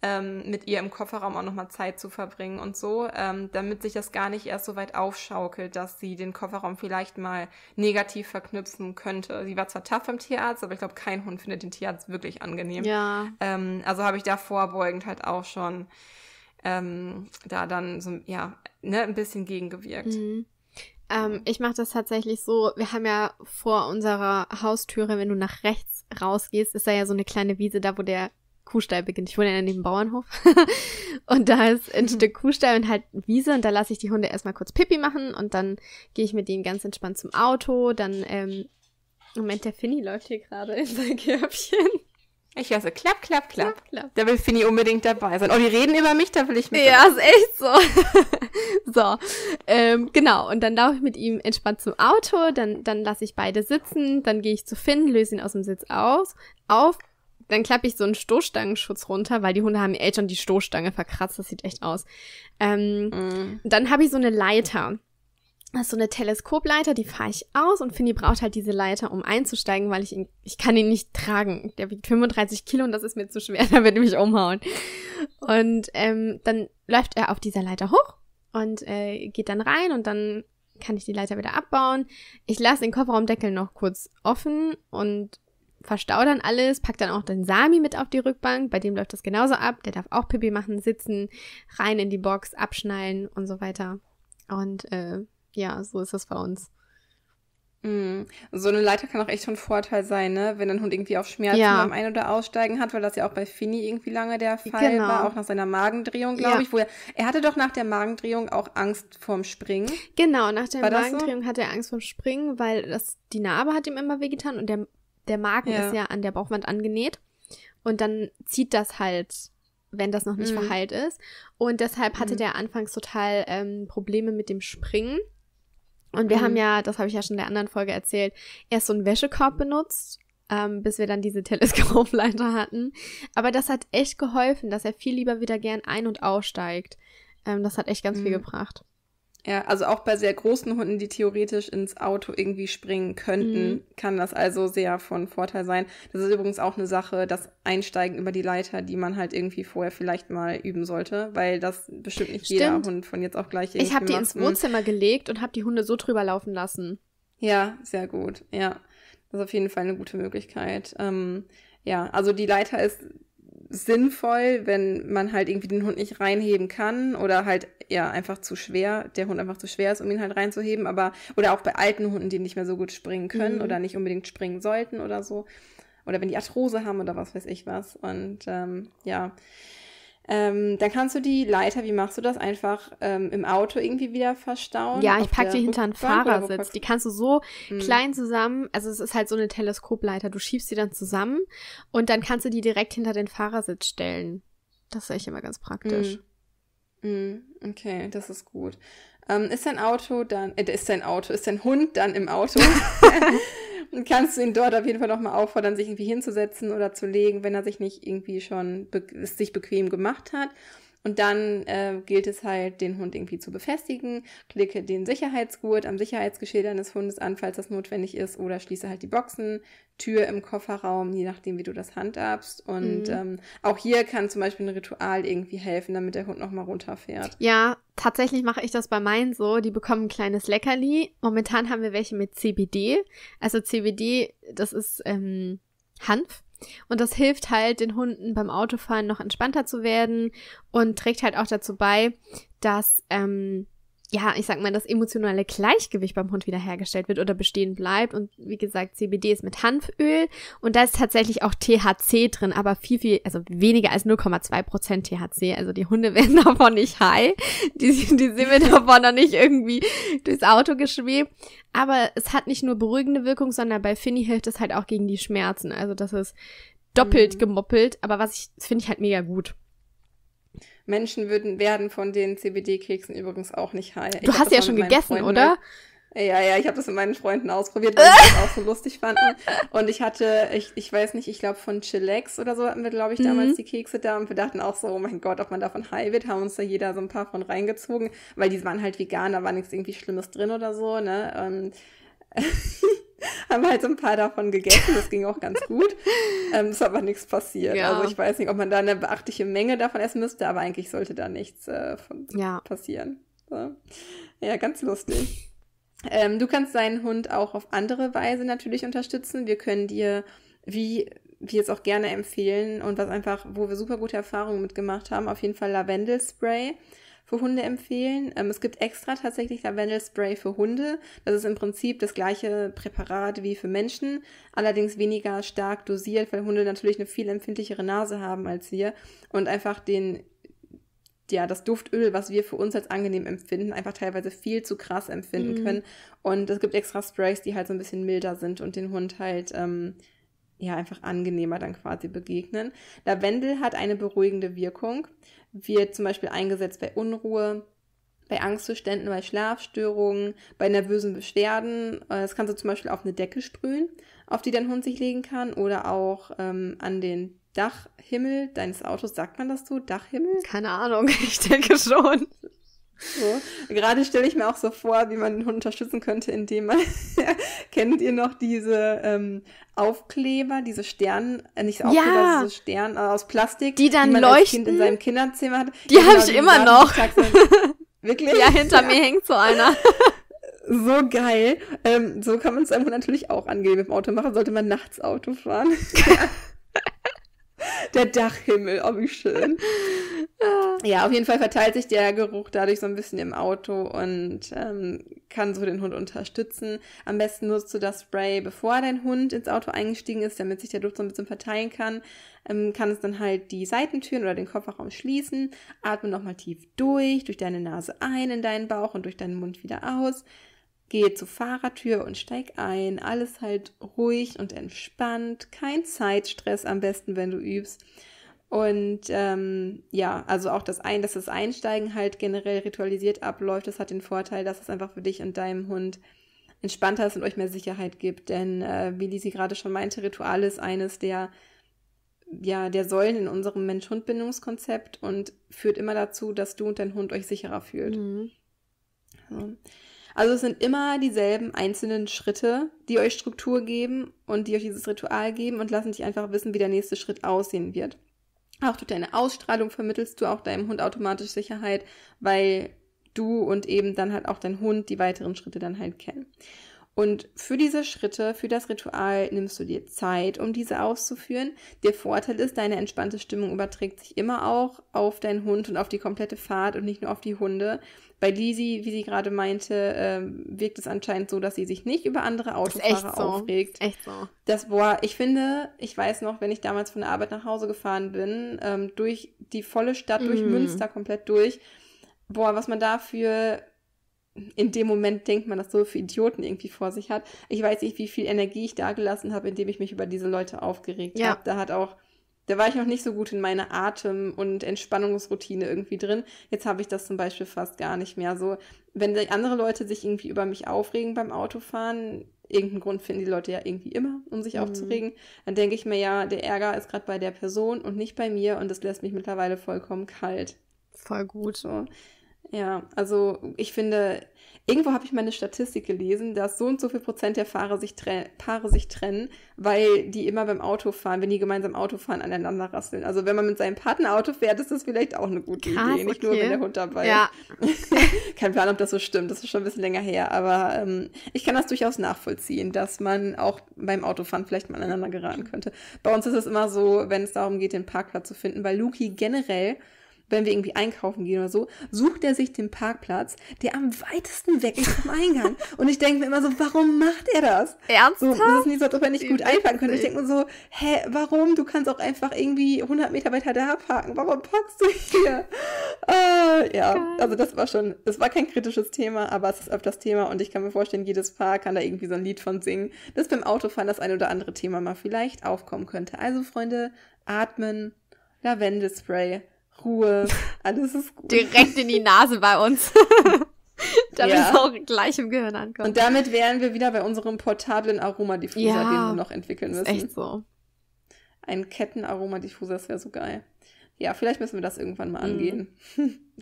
ähm, mit ihr im Kofferraum auch nochmal Zeit zu verbringen und so, ähm, damit sich das gar nicht erst so weit aufschaukelt, dass sie den Kofferraum vielleicht mal negativ verknüpfen könnte. Sie war zwar tough beim Tierarzt, aber ich glaube, kein Hund findet den Tierarzt wirklich angenehm. Ja. Ähm, also habe ich da vorbeugend halt auch schon ähm, da dann so, ja, ne, ein bisschen gegengewirkt. Mhm. Ähm, ich mache das tatsächlich so, wir haben ja vor unserer Haustüre, wenn du nach rechts rausgehst, ist da ja so eine kleine Wiese, da wo der Kuhstall beginnt. Ich wohne ja neben dem Bauernhof. und da ist ein Stück Kuhstall und halt Wiese und da lasse ich die Hunde erstmal kurz Pipi machen und dann gehe ich mit denen ganz entspannt zum Auto. Dann, ähm, Moment, der Finny läuft hier gerade in sein Körbchen. Ich höre so, klapp, klapp, klapp, klapp. Da will Finny unbedingt dabei sein. Oh, die reden über mich, da will ich mit. Ja, ist echt so. so, ähm, genau. Und dann laufe ich mit ihm entspannt zum Auto, dann, dann lasse ich beide sitzen, dann gehe ich zu Finn, löse ihn aus dem Sitz aus, auf dann klappe ich so einen Stoßstangenschutz runter, weil die Hunde haben echt schon die Stoßstange verkratzt. Das sieht echt aus. Ähm, mm. Dann habe ich so eine Leiter. Das ist so eine Teleskopleiter, die fahre ich aus und Finny braucht halt diese Leiter, um einzusteigen, weil ich ihn, ich kann ihn nicht tragen. Der wiegt 35 Kilo und das ist mir zu schwer, da wird er mich umhauen. Und ähm, dann läuft er auf dieser Leiter hoch und äh, geht dann rein und dann kann ich die Leiter wieder abbauen. Ich lasse den Kofferraumdeckel noch kurz offen und verstau dann alles, pack dann auch den Sami mit auf die Rückbank, bei dem läuft das genauso ab, der darf auch Pipi machen, sitzen, rein in die Box, abschnallen und so weiter. Und äh, ja, so ist das bei uns. Mm. So eine Leiter kann auch echt schon ein Vorteil sein, ne? wenn ein Hund irgendwie auf Schmerzen ja. beim Ein- oder Aussteigen hat, weil das ja auch bei Fini irgendwie lange der Fall genau. war, auch nach seiner Magendrehung, glaube ja. ich. Wo er, er hatte doch nach der Magendrehung auch Angst vorm Springen. Genau, nach der war Magendrehung so? hatte er Angst vorm Springen, weil das, die Narbe hat ihm immer wehgetan und der der Magen ja. ist ja an der Bauchwand angenäht und dann zieht das halt, wenn das noch nicht mhm. verheilt ist. Und deshalb hatte mhm. der anfangs total ähm, Probleme mit dem Springen. Und wir mhm. haben ja, das habe ich ja schon in der anderen Folge erzählt, erst so einen Wäschekorb benutzt, ähm, bis wir dann diese Teleskopleiter hatten. Aber das hat echt geholfen, dass er viel lieber wieder gern ein- und aussteigt. Ähm, das hat echt ganz viel mhm. gebracht. Ja, also auch bei sehr großen Hunden, die theoretisch ins Auto irgendwie springen könnten, mhm. kann das also sehr von Vorteil sein. Das ist übrigens auch eine Sache, das Einsteigen über die Leiter, die man halt irgendwie vorher vielleicht mal üben sollte, weil das bestimmt nicht Stimmt. jeder Hund von jetzt auch gleich irgendwie Ich habe die ins ne? Wohnzimmer gelegt und habe die Hunde so drüber laufen lassen. Ja, sehr gut. Ja, das ist auf jeden Fall eine gute Möglichkeit. Ähm, ja, also die Leiter ist sinnvoll, wenn man halt irgendwie den Hund nicht reinheben kann oder halt ja einfach zu schwer, der Hund einfach zu schwer ist, um ihn halt reinzuheben, aber oder auch bei alten Hunden, die nicht mehr so gut springen können mhm. oder nicht unbedingt springen sollten oder so oder wenn die Arthrose haben oder was weiß ich was und ähm, ja ähm, dann kannst du die Leiter, wie machst du das, einfach ähm, im Auto irgendwie wieder verstauen? Ja, ich pack die hinter einen Fahrersitz. Die kannst du so mhm. klein zusammen, also es ist halt so eine Teleskopleiter, du schiebst die dann zusammen und dann kannst du die direkt hinter den Fahrersitz stellen. Das ist echt immer ganz praktisch. Mhm. Mhm. Okay, das ist gut. Ähm, ist dein Auto dann, äh, ist dein Auto, ist dein Hund dann im Auto? kannst du ihn dort auf jeden Fall nochmal auffordern, sich irgendwie hinzusetzen oder zu legen, wenn er sich nicht irgendwie schon be sich bequem gemacht hat. Und dann äh, gilt es halt, den Hund irgendwie zu befestigen. Klicke den Sicherheitsgurt am Sicherheitsgeschirr deines Hundes an, falls das notwendig ist, oder schließe halt die Boxen, Tür im Kofferraum, je nachdem, wie du das handhabst. Und mhm. ähm, auch hier kann zum Beispiel ein Ritual irgendwie helfen, damit der Hund nochmal runterfährt. Ja, tatsächlich mache ich das bei meinen so. Die bekommen ein kleines Leckerli. Momentan haben wir welche mit CBD. Also CBD, das ist ähm, Hanf. Und das hilft halt den Hunden beim Autofahren noch entspannter zu werden und trägt halt auch dazu bei, dass ähm, ja, ich sag mal, das emotionale Gleichgewicht beim Hund wiederhergestellt wird oder bestehen bleibt. Und wie gesagt, CBD ist mit Hanföl und da ist tatsächlich auch THC drin, aber viel, viel, also weniger als 0,2 Prozent THC. Also die Hunde werden davon nicht high. Die, die sind mir davon noch nicht irgendwie durchs Auto geschwebt. Aber es hat nicht nur beruhigende Wirkung, sondern bei Finny hilft es halt auch gegen die Schmerzen. Also das ist doppelt mhm. gemoppelt, aber was ich, finde ich halt mega gut. Menschen würden, werden von den CBD-Keksen übrigens auch nicht high. Du ich hast ja schon gegessen, Freunden, oder? Ja, ja, ich habe das mit meinen Freunden ausprobiert, weil sie das auch so lustig fanden. Und ich hatte, ich, ich weiß nicht, ich glaube von Chilex oder so hatten wir, glaube ich, mhm. damals mhm. die Kekse da und wir dachten auch so, oh mein Gott, ob man davon high wird, haben uns da jeder so ein paar von reingezogen, weil die waren halt vegan, da war nichts irgendwie Schlimmes drin oder so, ne? Und haben halt so ein paar davon gegessen, das ging auch ganz gut. ähm, ist aber nichts passiert. Ja. Also ich weiß nicht, ob man da eine beachtliche Menge davon essen müsste, aber eigentlich sollte da nichts äh, ja. passieren. So. Ja, ganz lustig. Ähm, du kannst deinen Hund auch auf andere Weise natürlich unterstützen. Wir können dir, wie wir es auch gerne empfehlen und was einfach, wo wir super gute Erfahrungen mitgemacht haben, auf jeden Fall Lavendelspray für Hunde empfehlen. Ähm, es gibt extra tatsächlich Lavendelspray für Hunde. Das ist im Prinzip das gleiche Präparat wie für Menschen, allerdings weniger stark dosiert, weil Hunde natürlich eine viel empfindlichere Nase haben als wir und einfach den ja, das Duftöl, was wir für uns als angenehm empfinden, einfach teilweise viel zu krass empfinden mhm. können. Und es gibt extra Sprays, die halt so ein bisschen milder sind und den Hund halt ähm, ja einfach angenehmer dann quasi begegnen. Lavendel hat eine beruhigende Wirkung wird zum Beispiel eingesetzt bei Unruhe, bei Angstzuständen, bei Schlafstörungen, bei nervösen Beschwerden. Äh, das kannst du zum Beispiel auf eine Decke sprühen, auf die dein Hund sich legen kann oder auch ähm, an den Dachhimmel deines Autos. Sagt man das so? Dachhimmel? Keine Ahnung, ich denke schon. So. Gerade stelle ich mir auch so vor, wie man den Hund unterstützen könnte, indem man, kennt ihr noch diese ähm, Aufkleber, diese Sternen, äh, nicht Aufkleber, ja. diese Sternen äh, aus Plastik, die dann die man leuchten. Kind in seinem Kinderzimmer hat. Die genau, habe ich immer noch. Wirklich? Ja, hinter ja. mir hängt so einer. so geil. Ähm, so kann man es einfach natürlich auch angehen mit dem Auto machen, sollte man nachts Auto fahren. Der Dachhimmel, oh wie schön ja, auf jeden Fall verteilt sich der Geruch dadurch so ein bisschen im Auto und ähm, kann so den Hund unterstützen. Am besten nutzt du das Spray, bevor dein Hund ins Auto eingestiegen ist, damit sich der Duft so ein bisschen verteilen kann. Ähm, kann es dann halt die Seitentüren oder den Kofferraum schließen. Atme nochmal tief durch, durch deine Nase ein in deinen Bauch und durch deinen Mund wieder aus. Geh zur Fahrertür und steig ein. Alles halt ruhig und entspannt. Kein Zeitstress am besten, wenn du übst. Und ähm, ja, also auch das ein, dass das Einsteigen halt generell ritualisiert abläuft, das hat den Vorteil, dass es einfach für dich und deinem Hund entspannter ist und euch mehr Sicherheit gibt. Denn äh, wie Lisi gerade schon meinte, Ritual ist eines der ja der Säulen in unserem Mensch-Hund-Bindungskonzept und führt immer dazu, dass du und dein Hund euch sicherer fühlt. Mhm. So. Also es sind immer dieselben einzelnen Schritte, die euch Struktur geben und die euch dieses Ritual geben und lassen dich einfach wissen, wie der nächste Schritt aussehen wird. Auch durch deine Ausstrahlung vermittelst du auch deinem Hund automatisch Sicherheit, weil du und eben dann halt auch dein Hund die weiteren Schritte dann halt kennen. Und für diese Schritte, für das Ritual nimmst du dir Zeit, um diese auszuführen. Der Vorteil ist, deine entspannte Stimmung überträgt sich immer auch auf deinen Hund und auf die komplette Fahrt und nicht nur auf die Hunde. Bei Lisi, wie sie gerade meinte, äh, wirkt es anscheinend so, dass sie sich nicht über andere Autofahrer so. aufregt. Echt so. Das, boah, ich finde, ich weiß noch, wenn ich damals von der Arbeit nach Hause gefahren bin, ähm, durch die volle Stadt, mm. durch mhm. Münster komplett durch, boah, was man dafür in dem Moment denkt man, dass so für Idioten irgendwie vor sich hat. Ich weiß nicht, wie viel Energie ich da gelassen habe, indem ich mich über diese Leute aufgeregt ja. habe. Da hat auch da war ich noch nicht so gut in meine Atem- und Entspannungsroutine irgendwie drin. Jetzt habe ich das zum Beispiel fast gar nicht mehr. So, wenn andere Leute sich irgendwie über mich aufregen beim Autofahren, irgendeinen Grund finden die Leute ja irgendwie immer, um sich mhm. aufzuregen, dann denke ich mir ja, der Ärger ist gerade bei der Person und nicht bei mir und das lässt mich mittlerweile vollkommen kalt. Voll gut. So. Ja, also ich finde, Irgendwo habe ich mal eine Statistik gelesen, dass so und so viel Prozent der Fahrer sich Paare sich trennen, weil die immer beim Autofahren, wenn die gemeinsam Auto fahren, aneinander rasseln. Also wenn man mit seinem Partner Auto fährt, ist das vielleicht auch eine gute Krass, Idee, nicht okay. nur wenn der Hund dabei ja. ist. Kein Plan, ob das so stimmt, das ist schon ein bisschen länger her, aber ähm, ich kann das durchaus nachvollziehen, dass man auch beim Autofahren vielleicht mal aneinander geraten könnte. Bei uns ist es immer so, wenn es darum geht, den Parkplatz zu finden, weil Luki generell wenn wir irgendwie einkaufen gehen oder so, sucht er sich den Parkplatz, der am weitesten weg ist vom Eingang. und ich denke mir immer so, warum macht er das? Ernsthaft? So, das ist nicht so, als ob er nicht gut einparken könnte. Ich denke mir so, hä, warum? Du kannst auch einfach irgendwie 100 Meter weiter da parken. Warum parkst du hier? Äh, ja, also das war schon, das war kein kritisches Thema, aber es ist öfters Thema und ich kann mir vorstellen, jedes Paar kann da irgendwie so ein Lied von singen, dass beim Autofahren das ein oder andere Thema mal vielleicht aufkommen könnte. Also Freunde, atmen, Lavendelspray, Ruhe, alles ist gut. Direkt in die Nase bei uns. damit ja. es auch gleich im Gehirn ankommt. Und damit wären wir wieder bei unserem portablen Aromadiffuser, ja, den wir noch entwickeln müssen. Ist echt so. Ein Kettenaromadiffuser, das wäre so geil. Ja, vielleicht müssen wir das irgendwann mal mhm. angehen.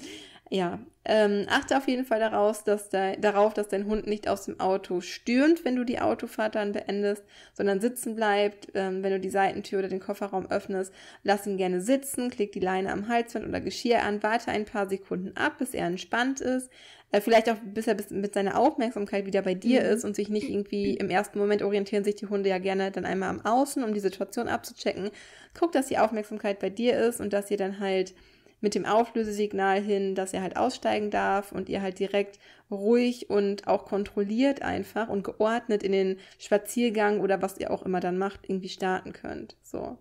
Ja, ähm, achte auf jeden Fall daraus, dass de, darauf, dass dein Hund nicht aus dem Auto stürmt, wenn du die Autofahrt dann beendest, sondern sitzen bleibt. Ähm, wenn du die Seitentür oder den Kofferraum öffnest, lass ihn gerne sitzen, klick die Leine am Halsband oder Geschirr an, warte ein paar Sekunden ab, bis er entspannt ist. Äh, vielleicht auch, bis er bis, mit seiner Aufmerksamkeit wieder bei dir mhm. ist und sich nicht irgendwie im ersten Moment orientieren sich die Hunde ja gerne dann einmal am Außen, um die Situation abzuchecken. Guck, dass die Aufmerksamkeit bei dir ist und dass ihr dann halt mit dem Auflösesignal hin, dass er halt aussteigen darf und ihr halt direkt ruhig und auch kontrolliert einfach und geordnet in den Spaziergang oder was ihr auch immer dann macht, irgendwie starten könnt. So.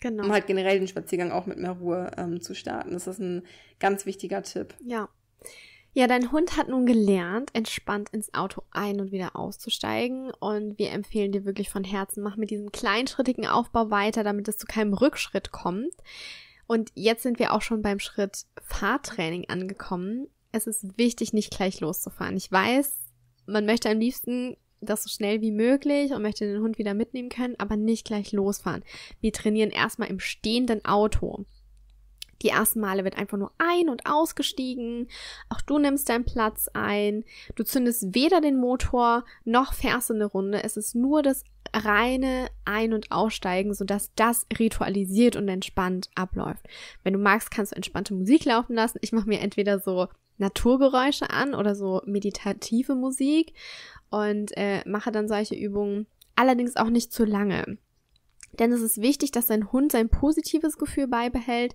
Genau. Um halt generell den Spaziergang auch mit mehr Ruhe ähm, zu starten. Das ist ein ganz wichtiger Tipp. Ja. Ja, dein Hund hat nun gelernt, entspannt ins Auto ein- und wieder auszusteigen. Und wir empfehlen dir wirklich von Herzen, mach mit diesem kleinschrittigen Aufbau weiter, damit es zu keinem Rückschritt kommt. Und jetzt sind wir auch schon beim Schritt Fahrtraining angekommen. Es ist wichtig, nicht gleich loszufahren. Ich weiß, man möchte am liebsten das so schnell wie möglich und möchte den Hund wieder mitnehmen können, aber nicht gleich losfahren. Wir trainieren erstmal im stehenden Auto. Die ersten Male wird einfach nur ein- und ausgestiegen. Auch du nimmst deinen Platz ein. Du zündest weder den Motor noch fährst eine Runde. Es ist nur das reine Ein- und Aussteigen, sodass das ritualisiert und entspannt abläuft. Wenn du magst, kannst du entspannte Musik laufen lassen. Ich mache mir entweder so Naturgeräusche an oder so meditative Musik und äh, mache dann solche Übungen, allerdings auch nicht zu lange. Denn es ist wichtig, dass dein Hund sein positives Gefühl beibehält,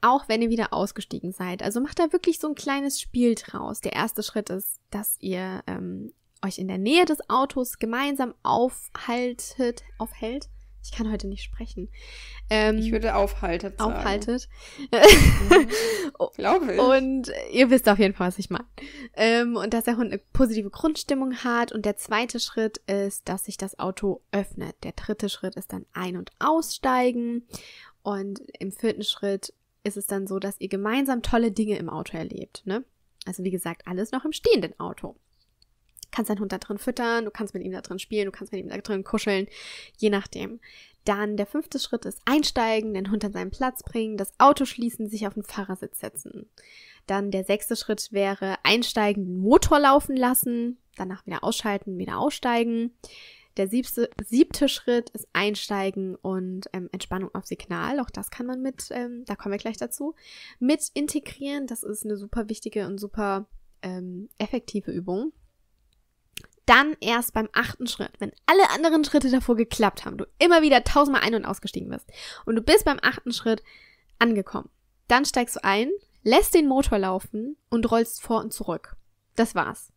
auch wenn ihr wieder ausgestiegen seid. Also macht da wirklich so ein kleines Spiel draus. Der erste Schritt ist, dass ihr ähm, euch in der Nähe des Autos gemeinsam aufhaltet, aufhält. Ich kann heute nicht sprechen. Ähm, ich würde aufhaltet sagen. Aufhaltet. Mhm. Oh. Glaube ich. Und ihr wisst auf jeden Fall, was ich meine. Ähm, und dass der Hund eine positive Grundstimmung hat. Und der zweite Schritt ist, dass sich das Auto öffnet. Der dritte Schritt ist dann ein- und aussteigen. Und im vierten Schritt ist es dann so, dass ihr gemeinsam tolle Dinge im Auto erlebt. Ne? Also wie gesagt, alles noch im stehenden Auto kannst deinen Hund da drin füttern, du kannst mit ihm da drin spielen, du kannst mit ihm da drin kuscheln, je nachdem. Dann der fünfte Schritt ist einsteigen, den Hund an seinen Platz bringen, das Auto schließen, sich auf den Fahrersitz setzen. Dann der sechste Schritt wäre einsteigen, den Motor laufen lassen, danach wieder ausschalten, wieder aussteigen. Der siebste, siebte Schritt ist Einsteigen und ähm, Entspannung auf Signal. Auch das kann man mit, ähm, da kommen wir gleich dazu, mit integrieren. Das ist eine super wichtige und super ähm, effektive Übung dann erst beim achten Schritt, wenn alle anderen Schritte davor geklappt haben, du immer wieder tausendmal ein- und ausgestiegen bist und du bist beim achten Schritt angekommen, dann steigst du ein, lässt den Motor laufen und rollst vor und zurück. Das war's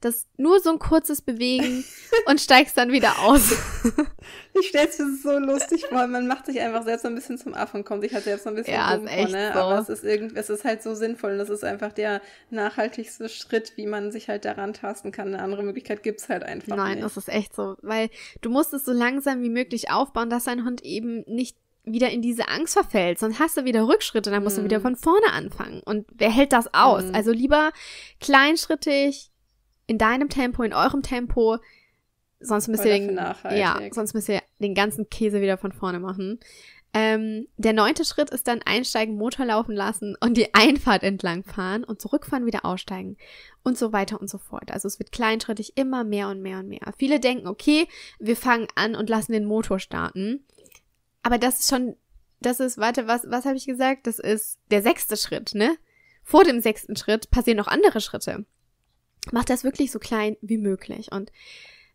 das nur so ein kurzes Bewegen und steigst dann wieder aus. ich stell's mir so lustig vor, man macht sich einfach selbst ein bisschen zum Affen, kommt sich halt selbst ein bisschen ja, dumm vor, ne? So. Aber es ist irgendwie, es ist halt so sinnvoll und das ist einfach der nachhaltigste Schritt, wie man sich halt daran tasten kann. Eine andere Möglichkeit gibt's halt einfach Nein, nicht. das ist echt so, weil du musst es so langsam wie möglich aufbauen, dass dein Hund eben nicht wieder in diese Angst verfällt, sonst hast du wieder Rückschritte, dann musst mm. du wieder mhm. von vorne anfangen. Und wer hält das aus? Mm. Also lieber kleinschrittig, in deinem Tempo, in eurem Tempo. Sonst müsst, ihr den, ja, sonst müsst ihr den ganzen Käse wieder von vorne machen. Ähm, der neunte Schritt ist dann einsteigen, Motor laufen lassen und die Einfahrt entlang fahren und zurückfahren, wieder aussteigen und so weiter und so fort. Also es wird kleinschrittig immer mehr und mehr und mehr. Viele denken, okay, wir fangen an und lassen den Motor starten. Aber das ist schon, das ist, warte, was, was habe ich gesagt? Das ist der sechste Schritt, ne? Vor dem sechsten Schritt passieren noch andere Schritte macht das wirklich so klein wie möglich. Und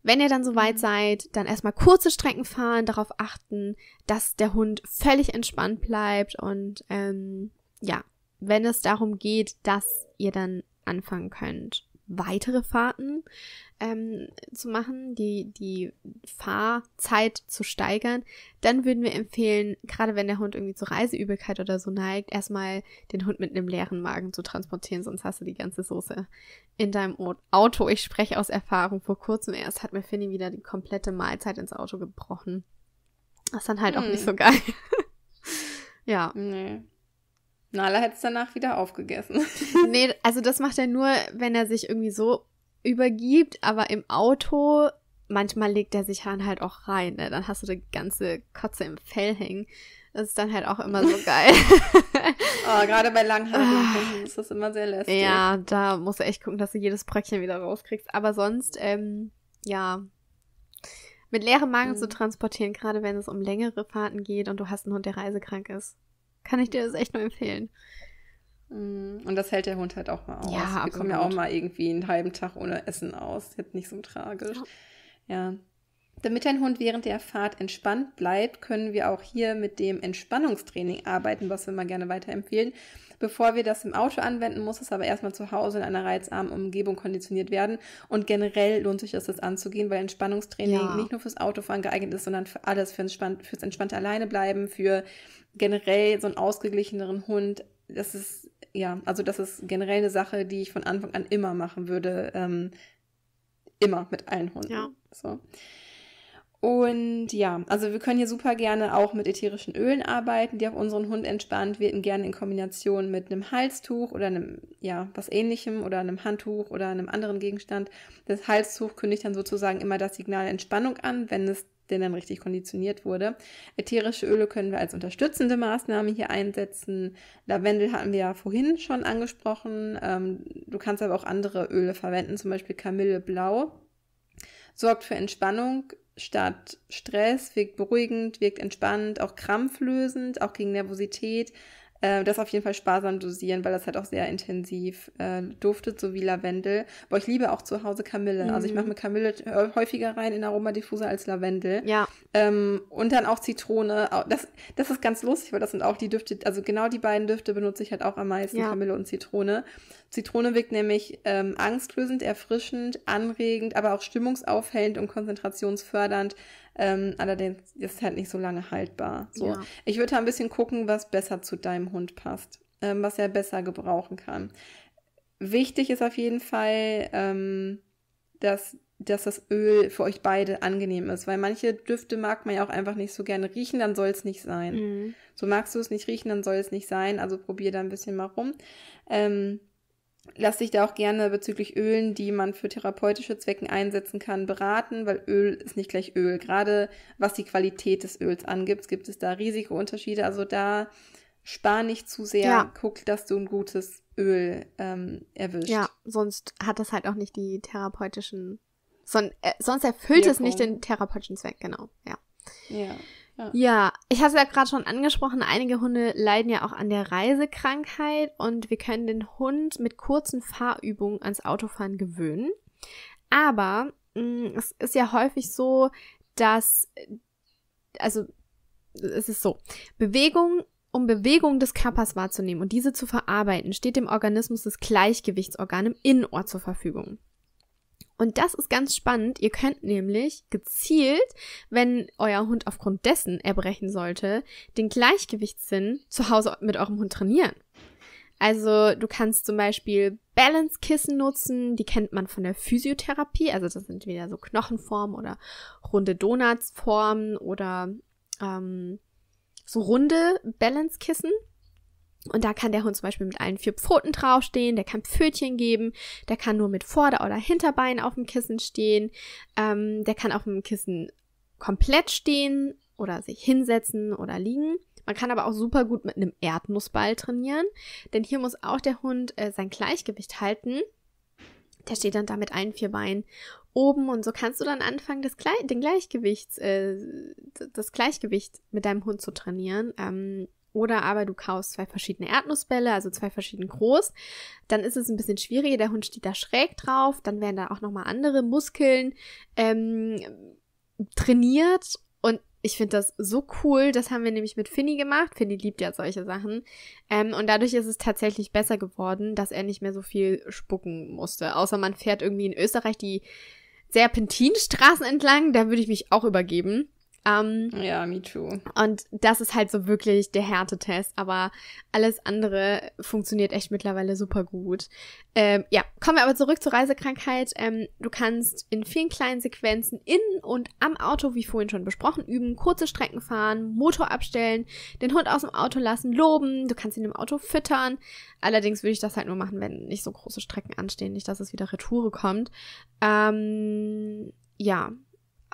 wenn ihr dann soweit mhm. seid, dann erstmal kurze Strecken fahren, darauf achten, dass der Hund völlig entspannt bleibt und ähm, ja, wenn es darum geht, dass ihr dann anfangen könnt, weitere Fahrten ähm, zu machen, die, die Fahrzeit zu steigern, dann würden wir empfehlen, gerade wenn der Hund irgendwie zur Reiseübelkeit oder so neigt, erstmal den Hund mit einem leeren Magen zu transportieren, sonst hast du die ganze Soße in deinem Auto. Ich spreche aus Erfahrung. Vor kurzem erst hat mir Finny wieder die komplette Mahlzeit ins Auto gebrochen. Das ist dann halt hm. auch nicht hm. so geil. ja. Nee. Nala hätte es danach wieder aufgegessen. nee, also das macht er nur, wenn er sich irgendwie so übergibt, aber im Auto, manchmal legt er sich Hahn halt auch rein. Ne? Dann hast du die ganze Kotze im Fell hängen. Das ist dann halt auch immer so geil. oh, gerade bei langhaarigen ah. ist das immer sehr lästig. Ja, da musst du echt gucken, dass du jedes Bröckchen wieder rauskriegst. Aber sonst, ähm, ja, mit leerem Magen mhm. zu transportieren, gerade wenn es um längere Fahrten geht und du hast einen Hund, der reisekrank ist, kann ich dir das echt nur empfehlen. Mm, und das hält der Hund halt auch mal aus. Ja, Wir absolut. kommen ja auch mal irgendwie einen halben Tag ohne Essen aus. Jetzt nicht so tragisch. ja. ja. Damit dein Hund während der Fahrt entspannt bleibt, können wir auch hier mit dem Entspannungstraining arbeiten, was wir mal gerne weiterempfehlen. Bevor wir das im Auto anwenden, muss es aber erstmal zu Hause in einer reizarmen Umgebung konditioniert werden. Und generell lohnt sich das, das anzugehen, weil Entspannungstraining ja. nicht nur fürs Autofahren geeignet ist, sondern für alles, für entspannt, fürs entspannte Alleinebleiben, für generell so einen ausgeglicheneren Hund. Das ist, ja, also das ist generell eine Sache, die ich von Anfang an immer machen würde. Ähm, immer mit allen Hunden. Ja. So. Und ja, also wir können hier super gerne auch mit ätherischen Ölen arbeiten, die auf unseren Hund entspannt wirken, gerne in Kombination mit einem Halstuch oder einem, ja, was ähnlichem oder einem Handtuch oder einem anderen Gegenstand. Das Halstuch kündigt dann sozusagen immer das Signal Entspannung an, wenn es denn dann richtig konditioniert wurde. Ätherische Öle können wir als unterstützende Maßnahme hier einsetzen. Lavendel hatten wir ja vorhin schon angesprochen. Ähm, du kannst aber auch andere Öle verwenden, zum Beispiel Kamille Blau sorgt für Entspannung statt Stress, wirkt beruhigend, wirkt entspannend, auch krampflösend, auch gegen Nervosität, äh, das auf jeden Fall sparsam dosieren, weil das halt auch sehr intensiv äh, duftet, so wie Lavendel. Aber ich liebe auch zu Hause Kamille. Mhm. Also ich mache mhm. mir Kamille äh, häufiger rein in Aromadiffuser als Lavendel. Ja. Ähm, und dann auch Zitrone. Das, das ist ganz lustig, weil das sind auch die Düfte, also genau die beiden Düfte benutze ich halt auch am meisten, ja. Kamille und Zitrone. Zitrone wirkt nämlich ähm, angstlösend, erfrischend, anregend, aber auch stimmungsaufhellend und konzentrationsfördernd. Ähm, allerdings ist halt nicht so lange haltbar. So. Ja. Ich würde halt ein bisschen gucken, was besser zu deinem Hund passt, ähm, was er besser gebrauchen kann. Wichtig ist auf jeden Fall, ähm, dass dass das Öl für euch beide angenehm ist, weil manche Düfte mag man ja auch einfach nicht so gerne riechen, dann soll es nicht sein. Mhm. So magst du es nicht riechen, dann soll es nicht sein. Also probier da ein bisschen mal rum. Ähm, Lass dich da auch gerne bezüglich Ölen, die man für therapeutische Zwecken einsetzen kann, beraten, weil Öl ist nicht gleich Öl. Gerade was die Qualität des Öls angibt, gibt es da Risikounterschiede. Also da spar nicht zu sehr. Ja. Guck, dass du ein gutes Öl ähm, erwischt. Ja, sonst hat das halt auch nicht die therapeutischen, son äh, sonst erfüllt Wirkung. es nicht den therapeutischen Zweck, genau. Ja. Ja. Ja. ja, ich hatte ja gerade schon angesprochen, einige Hunde leiden ja auch an der Reisekrankheit und wir können den Hund mit kurzen Fahrübungen ans Autofahren gewöhnen. Aber mh, mm, es ist ja häufig so, dass, also es ist so, Bewegung um Bewegung des Körpers wahrzunehmen und diese zu verarbeiten, steht dem Organismus das Gleichgewichtsorgan im Innenohr zur Verfügung. Und das ist ganz spannend. Ihr könnt nämlich gezielt, wenn euer Hund aufgrund dessen erbrechen sollte, den Gleichgewichtssinn zu Hause mit eurem Hund trainieren. Also du kannst zum Beispiel Balance-Kissen nutzen, die kennt man von der Physiotherapie, also das sind wieder so Knochenformen oder runde Donutsformen oder ähm, so runde Balance-Kissen. Und da kann der Hund zum Beispiel mit allen vier Pfoten draufstehen, der kann Pfötchen geben, der kann nur mit Vorder- oder Hinterbein auf dem Kissen stehen, ähm, der kann auf dem Kissen komplett stehen oder sich hinsetzen oder liegen. Man kann aber auch super gut mit einem Erdnussball trainieren, denn hier muss auch der Hund äh, sein Gleichgewicht halten. Der steht dann da mit allen vier Beinen oben und so kannst du dann anfangen, das Gle den Gleichgewichts, äh, das Gleichgewicht mit deinem Hund zu trainieren. Ähm, oder aber du kaufst zwei verschiedene Erdnussbälle, also zwei verschieden groß. Dann ist es ein bisschen schwieriger. Der Hund steht da schräg drauf. Dann werden da auch nochmal andere Muskeln ähm, trainiert. Und ich finde das so cool. Das haben wir nämlich mit Finny gemacht. Finny liebt ja solche Sachen. Ähm, und dadurch ist es tatsächlich besser geworden, dass er nicht mehr so viel spucken musste. Außer man fährt irgendwie in Österreich die Serpentinstraßen entlang. Da würde ich mich auch übergeben. Ähm, ja, me too. Und das ist halt so wirklich der Härtetest, aber alles andere funktioniert echt mittlerweile super gut. Ähm, ja, kommen wir aber zurück zur Reisekrankheit. Ähm, du kannst in vielen kleinen Sequenzen in und am Auto, wie vorhin schon besprochen, üben, kurze Strecken fahren, Motor abstellen, den Hund aus dem Auto lassen, loben, du kannst ihn im Auto füttern. Allerdings würde ich das halt nur machen, wenn nicht so große Strecken anstehen, nicht, dass es wieder Retoure kommt. Ähm, ja,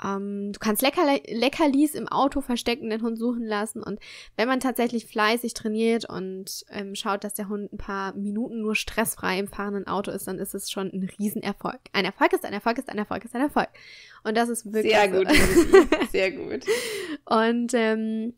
ähm, du kannst Leckerle Leckerlis im Auto verstecken, den Hund suchen lassen. Und wenn man tatsächlich fleißig trainiert und ähm, schaut, dass der Hund ein paar Minuten nur stressfrei im fahrenden Auto ist, dann ist es schon ein Riesenerfolg. Ein Erfolg ist ein Erfolg ist ein Erfolg ist ein Erfolg. Und das ist wirklich. Sehr gut, so. sehr gut. und ähm,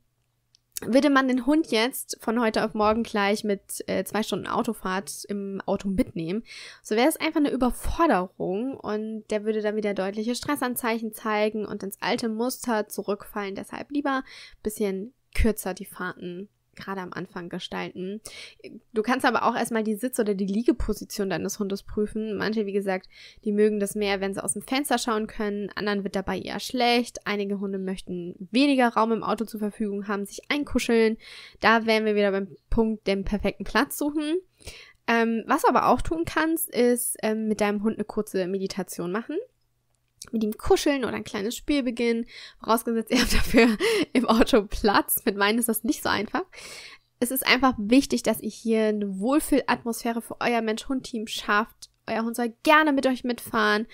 würde man den Hund jetzt von heute auf morgen gleich mit äh, zwei Stunden Autofahrt im Auto mitnehmen, so wäre es einfach eine Überforderung und der würde dann wieder deutliche Stressanzeichen zeigen und ins alte Muster zurückfallen. Deshalb lieber bisschen kürzer die Fahrten gerade am Anfang gestalten. Du kannst aber auch erstmal die Sitz- oder die Liegeposition deines Hundes prüfen. Manche, wie gesagt, die mögen das mehr, wenn sie aus dem Fenster schauen können. Anderen wird dabei eher schlecht. Einige Hunde möchten weniger Raum im Auto zur Verfügung haben, sich einkuscheln. Da wären wir wieder beim Punkt, den perfekten Platz suchen. Ähm, was aber auch tun kannst, ist ähm, mit deinem Hund eine kurze Meditation machen mit ihm kuscheln oder ein kleines Spiel beginnen, vorausgesetzt ihr habt dafür im Auto Platz. Mit meinen ist das nicht so einfach. Es ist einfach wichtig, dass ihr hier eine Wohlfühlatmosphäre für euer Mensch-Hund-Team schafft. Euer Hund soll gerne mit euch mitfahren.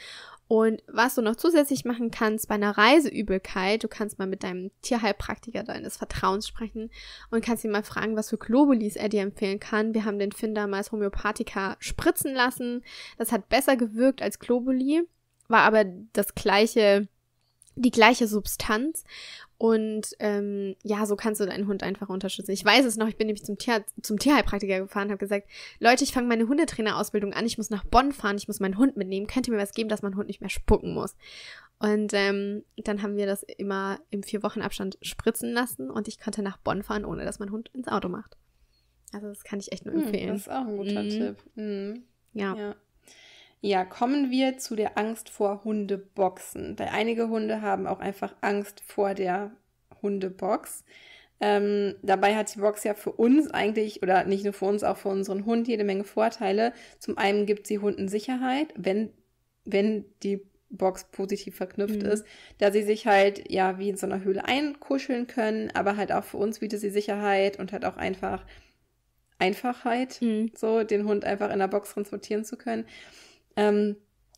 Und was du noch zusätzlich machen kannst bei einer Reiseübelkeit, du kannst mal mit deinem Tierheilpraktiker deines Vertrauens sprechen und kannst ihn mal fragen, was für Globulis er dir empfehlen kann. Wir haben den Finn damals Homöopathika spritzen lassen. Das hat besser gewirkt als Globuli war aber das gleiche, die gleiche Substanz. Und ähm, ja, so kannst du deinen Hund einfach unterstützen. Ich weiß es noch, ich bin nämlich zum, Tier, zum Tierheilpraktiker gefahren und habe gesagt, Leute, ich fange meine Hundetrainerausbildung an, ich muss nach Bonn fahren, ich muss meinen Hund mitnehmen, könnt ihr mir was geben, dass mein Hund nicht mehr spucken muss? Und ähm, dann haben wir das immer im vier Wochen Abstand spritzen lassen und ich konnte nach Bonn fahren, ohne dass mein Hund ins Auto macht. Also das kann ich echt nur hm, empfehlen. Hm, das ist auch ein guter mhm. Tipp. Mhm. Ja. ja. Ja, kommen wir zu der Angst vor Hundeboxen. Weil einige Hunde haben auch einfach Angst vor der Hundebox. Ähm, dabei hat die Box ja für uns eigentlich, oder nicht nur für uns, auch für unseren Hund jede Menge Vorteile. Zum einen gibt sie Hunden Sicherheit, wenn, wenn die Box positiv verknüpft mhm. ist, da sie sich halt ja wie in so einer Höhle einkuscheln können, aber halt auch für uns bietet sie Sicherheit und halt auch einfach Einfachheit, mhm. so den Hund einfach in der Box transportieren zu können. Ähm,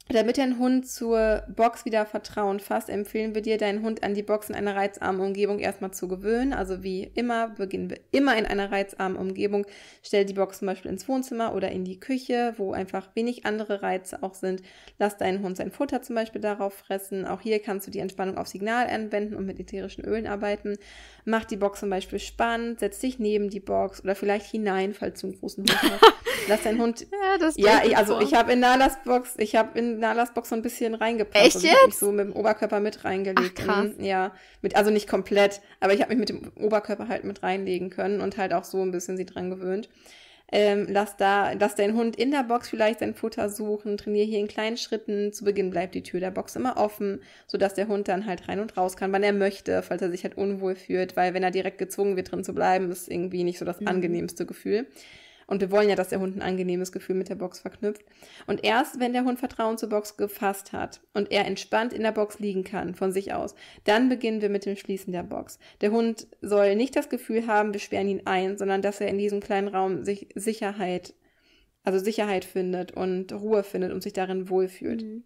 Damit dein Hund zur Box wieder Vertrauen fasst, empfehlen wir dir, deinen Hund an die Box in einer reizarmen Umgebung erstmal zu gewöhnen. Also wie immer, beginnen wir immer in einer reizarmen Umgebung. Stell die Box zum Beispiel ins Wohnzimmer oder in die Küche, wo einfach wenig andere Reize auch sind. Lass deinen Hund sein Futter zum Beispiel darauf fressen. Auch hier kannst du die Entspannung auf Signal anwenden und mit ätherischen Ölen arbeiten. Mach die Box zum Beispiel spannend, setz dich neben die Box oder vielleicht hinein, falls du einen großen Hund hast. Lass deinen Hund. ja, das ja ich, also ich habe in Nalas Box, ich habe in in so ein bisschen reingepackt. Echt also, jetzt? Ich so mit dem Oberkörper mit reingelegt. Ach, krass. Mhm, ja, mit, also nicht komplett, aber ich habe mich mit dem Oberkörper halt mit reinlegen können und halt auch so ein bisschen sie dran gewöhnt. Ähm, lass, da, lass deinen Hund in der Box vielleicht sein Futter suchen, trainiere hier in kleinen Schritten. Zu Beginn bleibt die Tür der Box immer offen, sodass der Hund dann halt rein und raus kann, wann er möchte, falls er sich halt unwohl fühlt, weil wenn er direkt gezwungen wird, drin zu bleiben, ist irgendwie nicht so das mhm. angenehmste Gefühl. Und wir wollen ja, dass der Hund ein angenehmes Gefühl mit der Box verknüpft. Und erst wenn der Hund Vertrauen zur Box gefasst hat und er entspannt in der Box liegen kann, von sich aus, dann beginnen wir mit dem Schließen der Box. Der Hund soll nicht das Gefühl haben, wir sperren ihn ein, sondern dass er in diesem kleinen Raum sich Sicherheit, also Sicherheit findet und Ruhe findet und sich darin wohlfühlt. Mhm.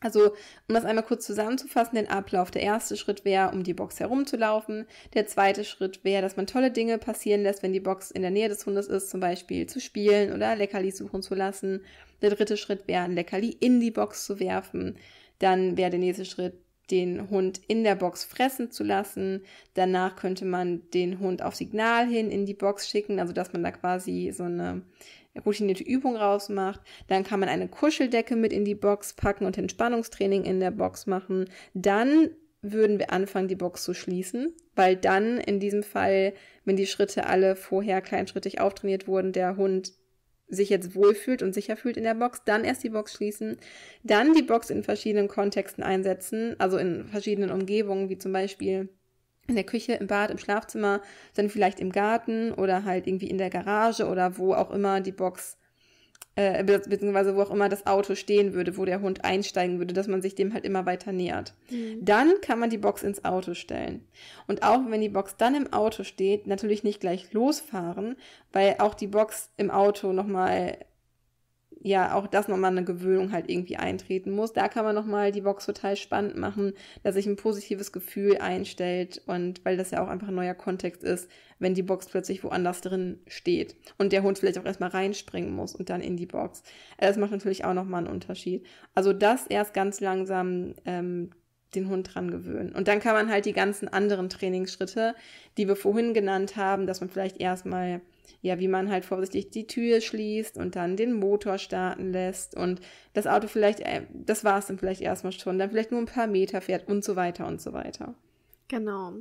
Also, um das einmal kurz zusammenzufassen, den Ablauf. Der erste Schritt wäre, um die Box herumzulaufen. Der zweite Schritt wäre, dass man tolle Dinge passieren lässt, wenn die Box in der Nähe des Hundes ist, zum Beispiel zu spielen oder Leckerli suchen zu lassen. Der dritte Schritt wäre, ein Leckerli in die Box zu werfen. Dann wäre der nächste Schritt, den Hund in der Box fressen zu lassen. Danach könnte man den Hund auf Signal hin in die Box schicken, also dass man da quasi so eine routinierte Übung rausmacht. Dann kann man eine Kuscheldecke mit in die Box packen und Entspannungstraining in der Box machen. Dann würden wir anfangen, die Box zu schließen, weil dann in diesem Fall, wenn die Schritte alle vorher kleinschrittig auftrainiert wurden, der Hund sich jetzt wohlfühlt und sicher fühlt in der Box, dann erst die Box schließen, dann die Box in verschiedenen Kontexten einsetzen, also in verschiedenen Umgebungen, wie zum Beispiel in der Küche, im Bad, im Schlafzimmer, dann vielleicht im Garten oder halt irgendwie in der Garage oder wo auch immer die Box äh, beziehungsweise wo auch immer das Auto stehen würde, wo der Hund einsteigen würde, dass man sich dem halt immer weiter nähert. Mhm. Dann kann man die Box ins Auto stellen. Und auch wenn die Box dann im Auto steht, natürlich nicht gleich losfahren, weil auch die Box im Auto nochmal ja auch das nochmal eine Gewöhnung halt irgendwie eintreten muss. Da kann man nochmal die Box total spannend machen, dass sich ein positives Gefühl einstellt und weil das ja auch einfach ein neuer Kontext ist, wenn die Box plötzlich woanders drin steht und der Hund vielleicht auch erstmal reinspringen muss und dann in die Box. Äh, das macht natürlich auch nochmal einen Unterschied. Also das erst ganz langsam ähm, den Hund dran gewöhnen. Und dann kann man halt die ganzen anderen Trainingsschritte, die wir vorhin genannt haben, dass man vielleicht erstmal ja, wie man halt vorsichtig die Tür schließt und dann den Motor starten lässt und das Auto vielleicht, äh, das war es dann vielleicht erstmal schon, dann vielleicht nur ein paar Meter fährt und so weiter und so weiter. Genau.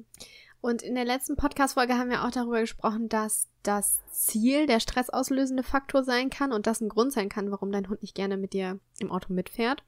Und in der letzten Podcast-Folge haben wir auch darüber gesprochen, dass das Ziel der stressauslösende Faktor sein kann und das ein Grund sein kann, warum dein Hund nicht gerne mit dir im Auto mitfährt.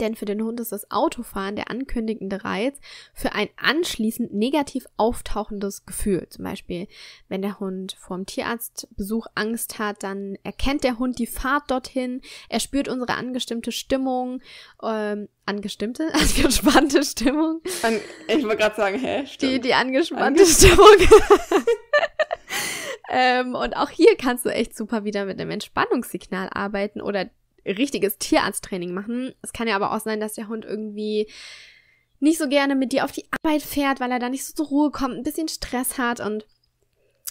Denn für den Hund ist das Autofahren der ankündigende Reiz für ein anschließend negativ auftauchendes Gefühl. Zum Beispiel, wenn der Hund vorm Tierarztbesuch Angst hat, dann erkennt der Hund die Fahrt dorthin, er spürt unsere angestimmte Stimmung, ähm, angestimmte, also gespannte Stimmung. An, ich wollte gerade sagen, hä? Die, die angespannte Ange Stimmung. ähm, und auch hier kannst du echt super wieder mit einem Entspannungssignal arbeiten oder richtiges Tierarzttraining machen. Es kann ja aber auch sein, dass der Hund irgendwie nicht so gerne mit dir auf die Arbeit fährt, weil er da nicht so zur Ruhe kommt, ein bisschen Stress hat und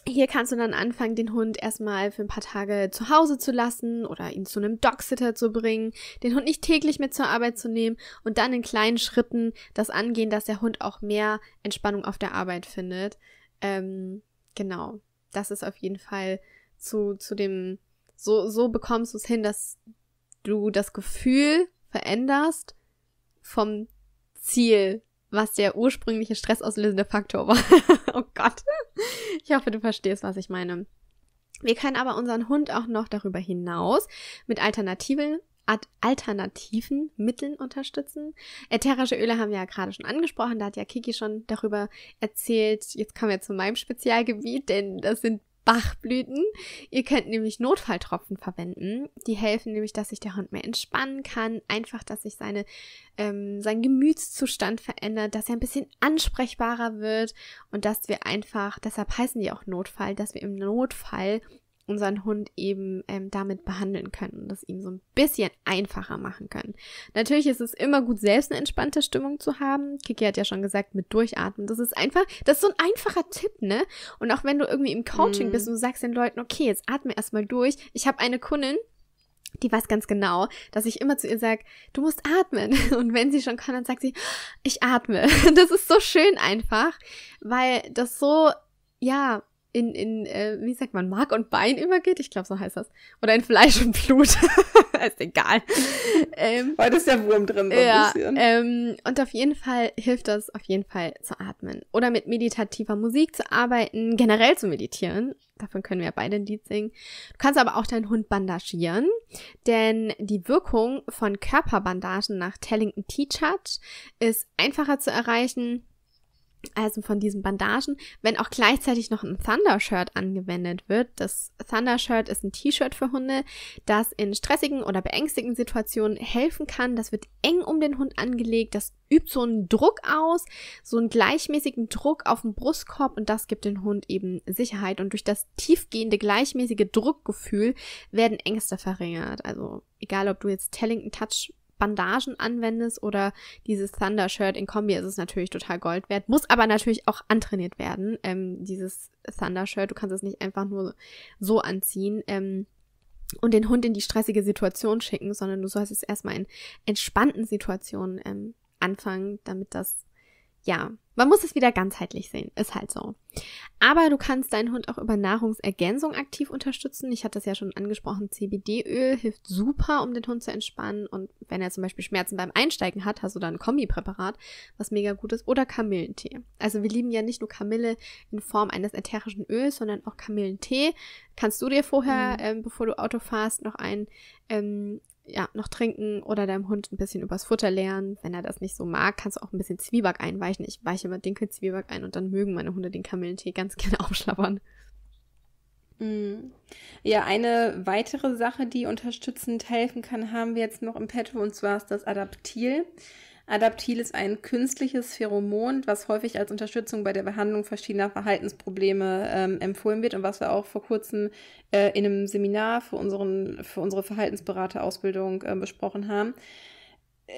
hier kannst du dann anfangen, den Hund erstmal für ein paar Tage zu Hause zu lassen oder ihn zu einem Dogsitter zu bringen, den Hund nicht täglich mit zur Arbeit zu nehmen und dann in kleinen Schritten das angehen, dass der Hund auch mehr Entspannung auf der Arbeit findet. Ähm, genau, das ist auf jeden Fall zu, zu dem, so, so bekommst du es hin, dass du das Gefühl veränderst vom Ziel, was der ursprüngliche stressauslösende Faktor war. oh Gott. Ich hoffe, du verstehst, was ich meine. Wir können aber unseren Hund auch noch darüber hinaus mit alternativen alternativen Mitteln unterstützen. Ätherische Öle haben wir ja gerade schon angesprochen, da hat ja Kiki schon darüber erzählt. Jetzt kommen wir zu meinem Spezialgebiet, denn das sind Bachblüten. Ihr könnt nämlich Notfalltropfen verwenden. Die helfen nämlich, dass sich der Hund mehr entspannen kann, einfach, dass sich seine, ähm, sein Gemütszustand verändert, dass er ein bisschen ansprechbarer wird und dass wir einfach, deshalb heißen die auch Notfall, dass wir im Notfall unseren Hund eben ähm, damit behandeln können und das ihm so ein bisschen einfacher machen können. Natürlich ist es immer gut, selbst eine entspannte Stimmung zu haben. Kiki hat ja schon gesagt, mit Durchatmen. Das ist einfach, das ist so ein einfacher Tipp, ne? Und auch wenn du irgendwie im Coaching mm. bist mhm. und du sagst den Leuten, okay, jetzt atme erstmal durch. Ich habe eine Kundin, die weiß ganz genau, dass ich immer zu ihr sage, du musst atmen. Und wenn sie schon kann, dann sagt sie, ich atme. Das ist so schön einfach, weil das so, ja, in, in äh, wie sagt man, Mark und Bein übergeht. Ich glaube, so heißt das. Oder in Fleisch und Blut. ist egal. ähm, Heute ist der Wurm drin so ein ja, bisschen. Ähm, und auf jeden Fall hilft das, auf jeden Fall zu atmen. Oder mit meditativer Musik zu arbeiten, generell zu meditieren. Davon können wir ja beide ein Lied singen. Du kannst aber auch deinen Hund bandagieren, denn die Wirkung von Körperbandagen nach Tellington t ist einfacher zu erreichen also von diesen Bandagen, wenn auch gleichzeitig noch ein Thundershirt angewendet wird. Das Thundershirt ist ein T-Shirt für Hunde, das in stressigen oder beängstigenden Situationen helfen kann. Das wird eng um den Hund angelegt, das übt so einen Druck aus, so einen gleichmäßigen Druck auf den Brustkorb und das gibt dem Hund eben Sicherheit. Und durch das tiefgehende, gleichmäßige Druckgefühl werden Ängste verringert. Also egal, ob du jetzt Tellington Touch Bandagen anwendest oder dieses Thunder-Shirt in Kombi, ist es natürlich total Gold wert. Muss aber natürlich auch antrainiert werden, ähm, dieses Thunder-Shirt. Du kannst es nicht einfach nur so anziehen. Ähm, und den Hund in die stressige Situation schicken, sondern du sollst es erstmal in entspannten Situationen ähm, anfangen, damit das ja, man muss es wieder ganzheitlich sehen, ist halt so. Aber du kannst deinen Hund auch über Nahrungsergänzung aktiv unterstützen. Ich hatte es ja schon angesprochen, CBD-Öl hilft super, um den Hund zu entspannen. Und wenn er zum Beispiel Schmerzen beim Einsteigen hat, hast du dann ein Kombipräparat, was mega gut ist. Oder Kamillentee. Also wir lieben ja nicht nur Kamille in Form eines ätherischen Öls, sondern auch Kamillentee. Kannst du dir vorher, mhm. ähm, bevor du Auto fahrst, noch ein ähm, ja, noch trinken oder deinem Hund ein bisschen übers Futter lernen. Wenn er das nicht so mag, kannst du auch ein bisschen Zwieback einweichen. Ich weiche immer Dinkelzwieback ein und dann mögen meine Hunde den Kamillentee ganz gerne aufschlappern. Mm. Ja, eine weitere Sache, die unterstützend helfen kann, haben wir jetzt noch im Petto und zwar ist das Adaptil. Adaptil ist ein künstliches Pheromon, was häufig als Unterstützung bei der Behandlung verschiedener Verhaltensprobleme ähm, empfohlen wird und was wir auch vor kurzem äh, in einem Seminar für, unseren, für unsere Verhaltensberaterausbildung äh, besprochen haben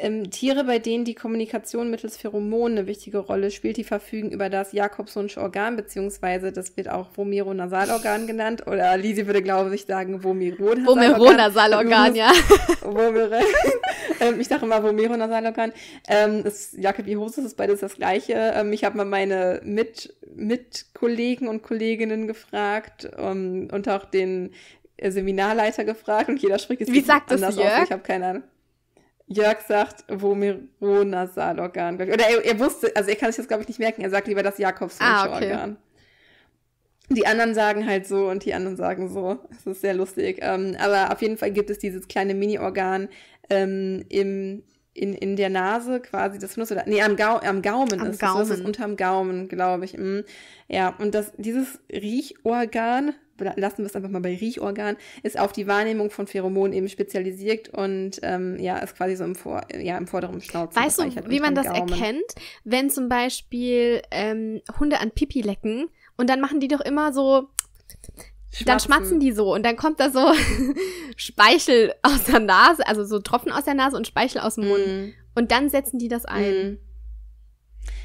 ähm, Tiere, bei denen die Kommunikation mittels Pheromonen eine wichtige Rolle spielt, die verfügen über das Jakobsonsche Organ, beziehungsweise das wird auch Vomeronasalorgan genannt, oder Lisi würde, glaube ich, sagen Vomeronasalorgan. Vomeronasalorgan, ja. Vomero, ähm, ich sage immer Vomeronasalorgan. Ähm, das Jakob Ihosus ist beides das Gleiche. Ähm, ich habe mal meine mit, mit und Kolleginnen gefragt ähm, und auch den Seminarleiter gefragt und jeder spricht es Wie sagt das Aus. Ich habe keine Ahnung. Jörg sagt Vomeronasalorgan. Oder er, er, wusste, also er kann sich das, glaube ich, nicht merken. Er sagt lieber das Jakobswunschorgan. Ah, okay. Die anderen sagen halt so und die anderen sagen so. Das ist sehr lustig. Ähm, aber auf jeden Fall gibt es dieses kleine Mini-Organ ähm, im, in, in der Nase quasi das Fluss oder nee am, Gau am Gaumen am ist Gaumen. das ist unterm Gaumen glaube ich mm. ja und das dieses Riechorgan lassen wir es einfach mal bei Riechorgan, ist auf die Wahrnehmung von Pheromonen eben spezialisiert und ähm, ja, ist quasi so im, Vor ja, im vorderen Schnauzen. Weißt du, wie man das Gaumen. erkennt? Wenn zum Beispiel ähm, Hunde an Pipi lecken und dann machen die doch immer so. Schmatzen. Dann schmatzen die so und dann kommt da so Speichel aus der Nase, also so Tropfen aus der Nase und Speichel aus dem Mund. Mm. Und dann setzen die das ein. Mm.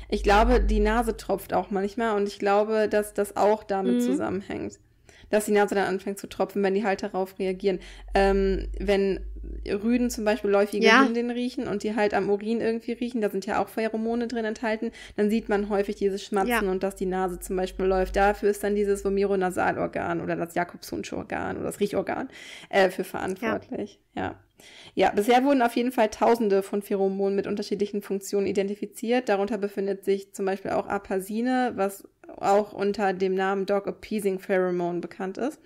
Ich glaube, die Nase tropft auch manchmal und ich glaube, dass das auch damit mm. zusammenhängt dass die Nase dann anfängt zu tropfen, wenn die halt darauf reagieren. Ähm, wenn Rüden zum Beispiel läufige ja. Hündin riechen und die halt am Urin irgendwie riechen, da sind ja auch Pheromone drin enthalten, dann sieht man häufig dieses Schmatzen ja. und dass die Nase zum Beispiel läuft. Dafür ist dann dieses Vomironasalorgan oder das Organ oder das Riechorgan äh, für verantwortlich. ja. ja. Ja, bisher wurden auf jeden Fall Tausende von Pheromonen mit unterschiedlichen Funktionen identifiziert. Darunter befindet sich zum Beispiel auch Apasine, was auch unter dem Namen Dog Appeasing Pheromone bekannt ist.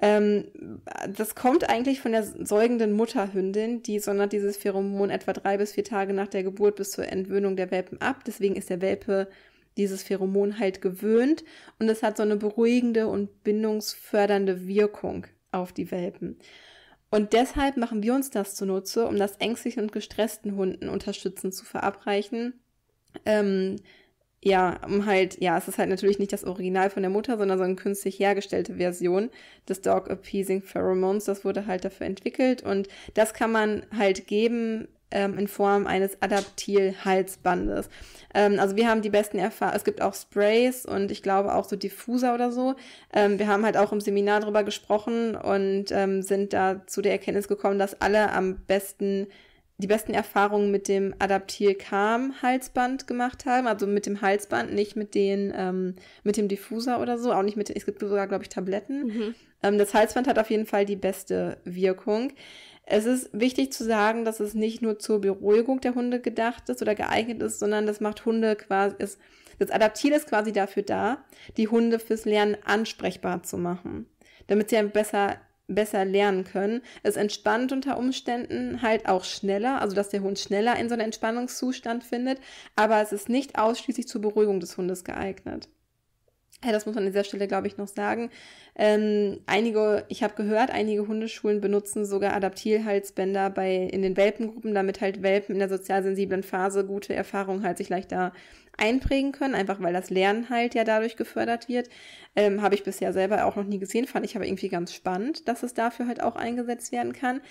Ähm, das kommt eigentlich von der säugenden Mutterhündin, die sondert dieses Pheromon etwa drei bis vier Tage nach der Geburt bis zur Entwöhnung der Welpen ab. Deswegen ist der Welpe dieses Pheromon halt gewöhnt und es hat so eine beruhigende und bindungsfördernde Wirkung auf die Welpen. Und deshalb machen wir uns das zunutze, um das ängstlichen und gestressten Hunden unterstützend zu verabreichen. Ähm, ja, um halt, ja, es ist halt natürlich nicht das Original von der Mutter, sondern so eine künstlich hergestellte Version des Dog Appeasing Pheromones. Das wurde halt dafür entwickelt und das kann man halt geben, ähm, in Form eines Adaptil-Halsbandes. Ähm, also wir haben die besten Erfahrungen, es gibt auch Sprays und ich glaube auch so Diffuser oder so. Ähm, wir haben halt auch im Seminar darüber gesprochen und ähm, sind da zu der Erkenntnis gekommen, dass alle am besten die besten Erfahrungen mit dem Adaptil Calm Halsband gemacht haben, also mit dem Halsband, nicht mit den ähm, mit dem Diffuser oder so, auch nicht mit es gibt sogar glaube ich Tabletten. Mhm. Ähm, das Halsband hat auf jeden Fall die beste Wirkung. Es ist wichtig zu sagen, dass es nicht nur zur Beruhigung der Hunde gedacht ist oder geeignet ist, sondern das macht Hunde quasi, ist, das Adaptil ist quasi dafür da, die Hunde fürs Lernen ansprechbar zu machen, damit sie besser besser lernen können. Es entspannt unter Umständen halt auch schneller, also dass der Hund schneller in so einen Entspannungszustand findet, aber es ist nicht ausschließlich zur Beruhigung des Hundes geeignet. Äh, das muss man an dieser Stelle, glaube ich, noch sagen. Ähm, einige, ich habe gehört, einige Hundeschulen benutzen sogar Adaptilhalsbänder bei, in den Welpengruppen, damit halt Welpen in der sozialsensiblen Phase gute Erfahrungen halt sich leichter einprägen können, einfach weil das Lernen halt ja dadurch gefördert wird. Ähm, habe ich bisher selber auch noch nie gesehen, fand ich aber irgendwie ganz spannend, dass es dafür halt auch eingesetzt werden kann.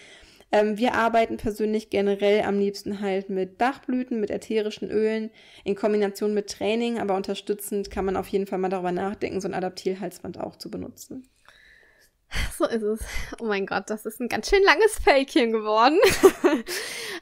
Ähm, wir arbeiten persönlich generell am liebsten halt mit Dachblüten, mit ätherischen Ölen in Kombination mit Training, aber unterstützend kann man auf jeden Fall mal darüber nachdenken, so ein Adaptilhalsband auch zu benutzen. So ist es. Oh mein Gott, das ist ein ganz schön langes Fältchen geworden.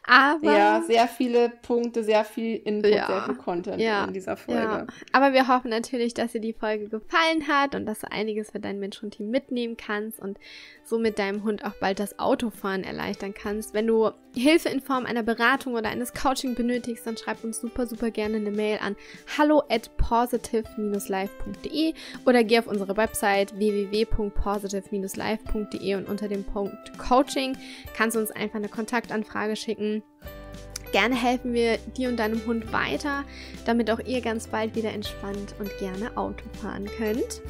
Aber ja, sehr viele Punkte, sehr viel Input, ja, sehr viel Content ja, in dieser Folge. Ja. Aber wir hoffen natürlich, dass dir die Folge gefallen hat und dass du einiges für dein Mensch und Team mitnehmen kannst und so mit deinem Hund auch bald das Autofahren erleichtern kannst. Wenn du Hilfe in Form einer Beratung oder eines Coaching benötigst, dann schreib uns super, super gerne eine Mail an hallo at positive-life.de oder geh auf unsere Website www.positive-life.de live.de und unter dem Punkt Coaching kannst du uns einfach eine Kontaktanfrage schicken. Gerne helfen wir dir und deinem Hund weiter, damit auch ihr ganz bald wieder entspannt und gerne Auto fahren könnt.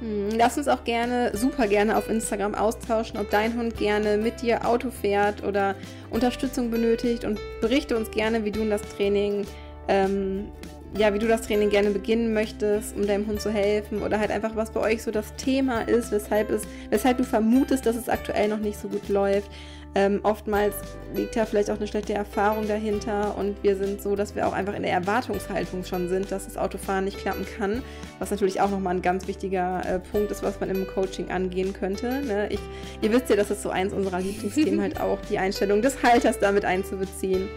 Lass uns auch gerne, super gerne auf Instagram austauschen, ob dein Hund gerne mit dir Auto fährt oder Unterstützung benötigt und berichte uns gerne, wie du das Training ähm, ja, wie du das Training gerne beginnen möchtest, um deinem Hund zu helfen oder halt einfach, was bei euch so das Thema ist, weshalb, es, weshalb du vermutest, dass es aktuell noch nicht so gut läuft. Ähm, oftmals liegt da vielleicht auch eine schlechte Erfahrung dahinter und wir sind so, dass wir auch einfach in der Erwartungshaltung schon sind, dass das Autofahren nicht klappen kann, was natürlich auch nochmal ein ganz wichtiger äh, Punkt ist, was man im Coaching angehen könnte. Ne? Ich, ihr wisst ja, das ist so eins unserer Lieblingsthemen halt auch, die Einstellung des Halters damit einzubeziehen.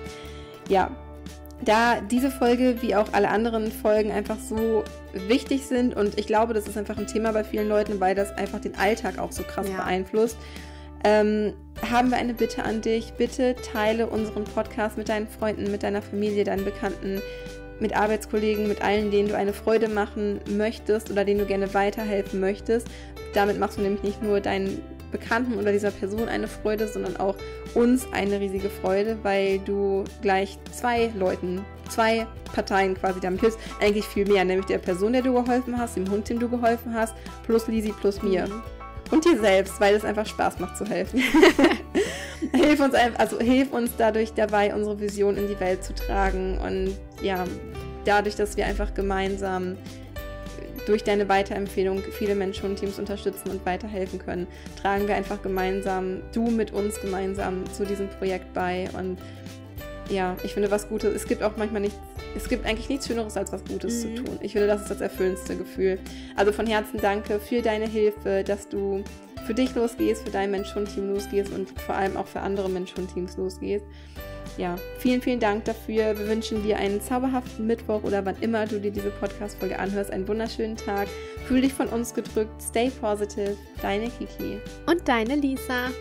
Ja, da diese Folge wie auch alle anderen Folgen einfach so wichtig sind und ich glaube, das ist einfach ein Thema bei vielen Leuten, weil das einfach den Alltag auch so krass ja. beeinflusst. Ähm, haben wir eine Bitte an dich. Bitte teile unseren Podcast mit deinen Freunden, mit deiner Familie, deinen Bekannten, mit Arbeitskollegen, mit allen, denen du eine Freude machen möchtest oder denen du gerne weiterhelfen möchtest. Damit machst du nämlich nicht nur deinen Bekannten oder dieser Person eine Freude, sondern auch uns eine riesige Freude, weil du gleich zwei Leuten, zwei Parteien quasi damit hilfst. Eigentlich viel mehr, nämlich der Person, der du geholfen hast, dem Hund, dem du geholfen hast, plus Lisi, plus mir. Mhm. Und dir selbst, weil es einfach Spaß macht zu helfen. hilf, uns, also, hilf uns dadurch dabei, unsere Vision in die Welt zu tragen und ja, dadurch, dass wir einfach gemeinsam durch deine Weiterempfehlung viele Menschen und Teams unterstützen und weiterhelfen können. Tragen wir einfach gemeinsam, du mit uns gemeinsam zu diesem Projekt bei und ja, ich finde was Gutes. Es gibt auch manchmal nichts, es gibt eigentlich nichts Schöneres, als was Gutes mhm. zu tun. Ich finde, das ist das erfüllendste Gefühl. Also von Herzen danke für deine Hilfe, dass du für dich losgehst, für dein Mensch und Team losgehst und vor allem auch für andere Mensch und Teams losgehst ja, vielen, vielen Dank dafür. Wir wünschen dir einen zauberhaften Mittwoch oder wann immer du dir diese Podcast-Folge anhörst. Einen wunderschönen Tag. Fühl dich von uns gedrückt. Stay positive. Deine Kiki. Und deine Lisa.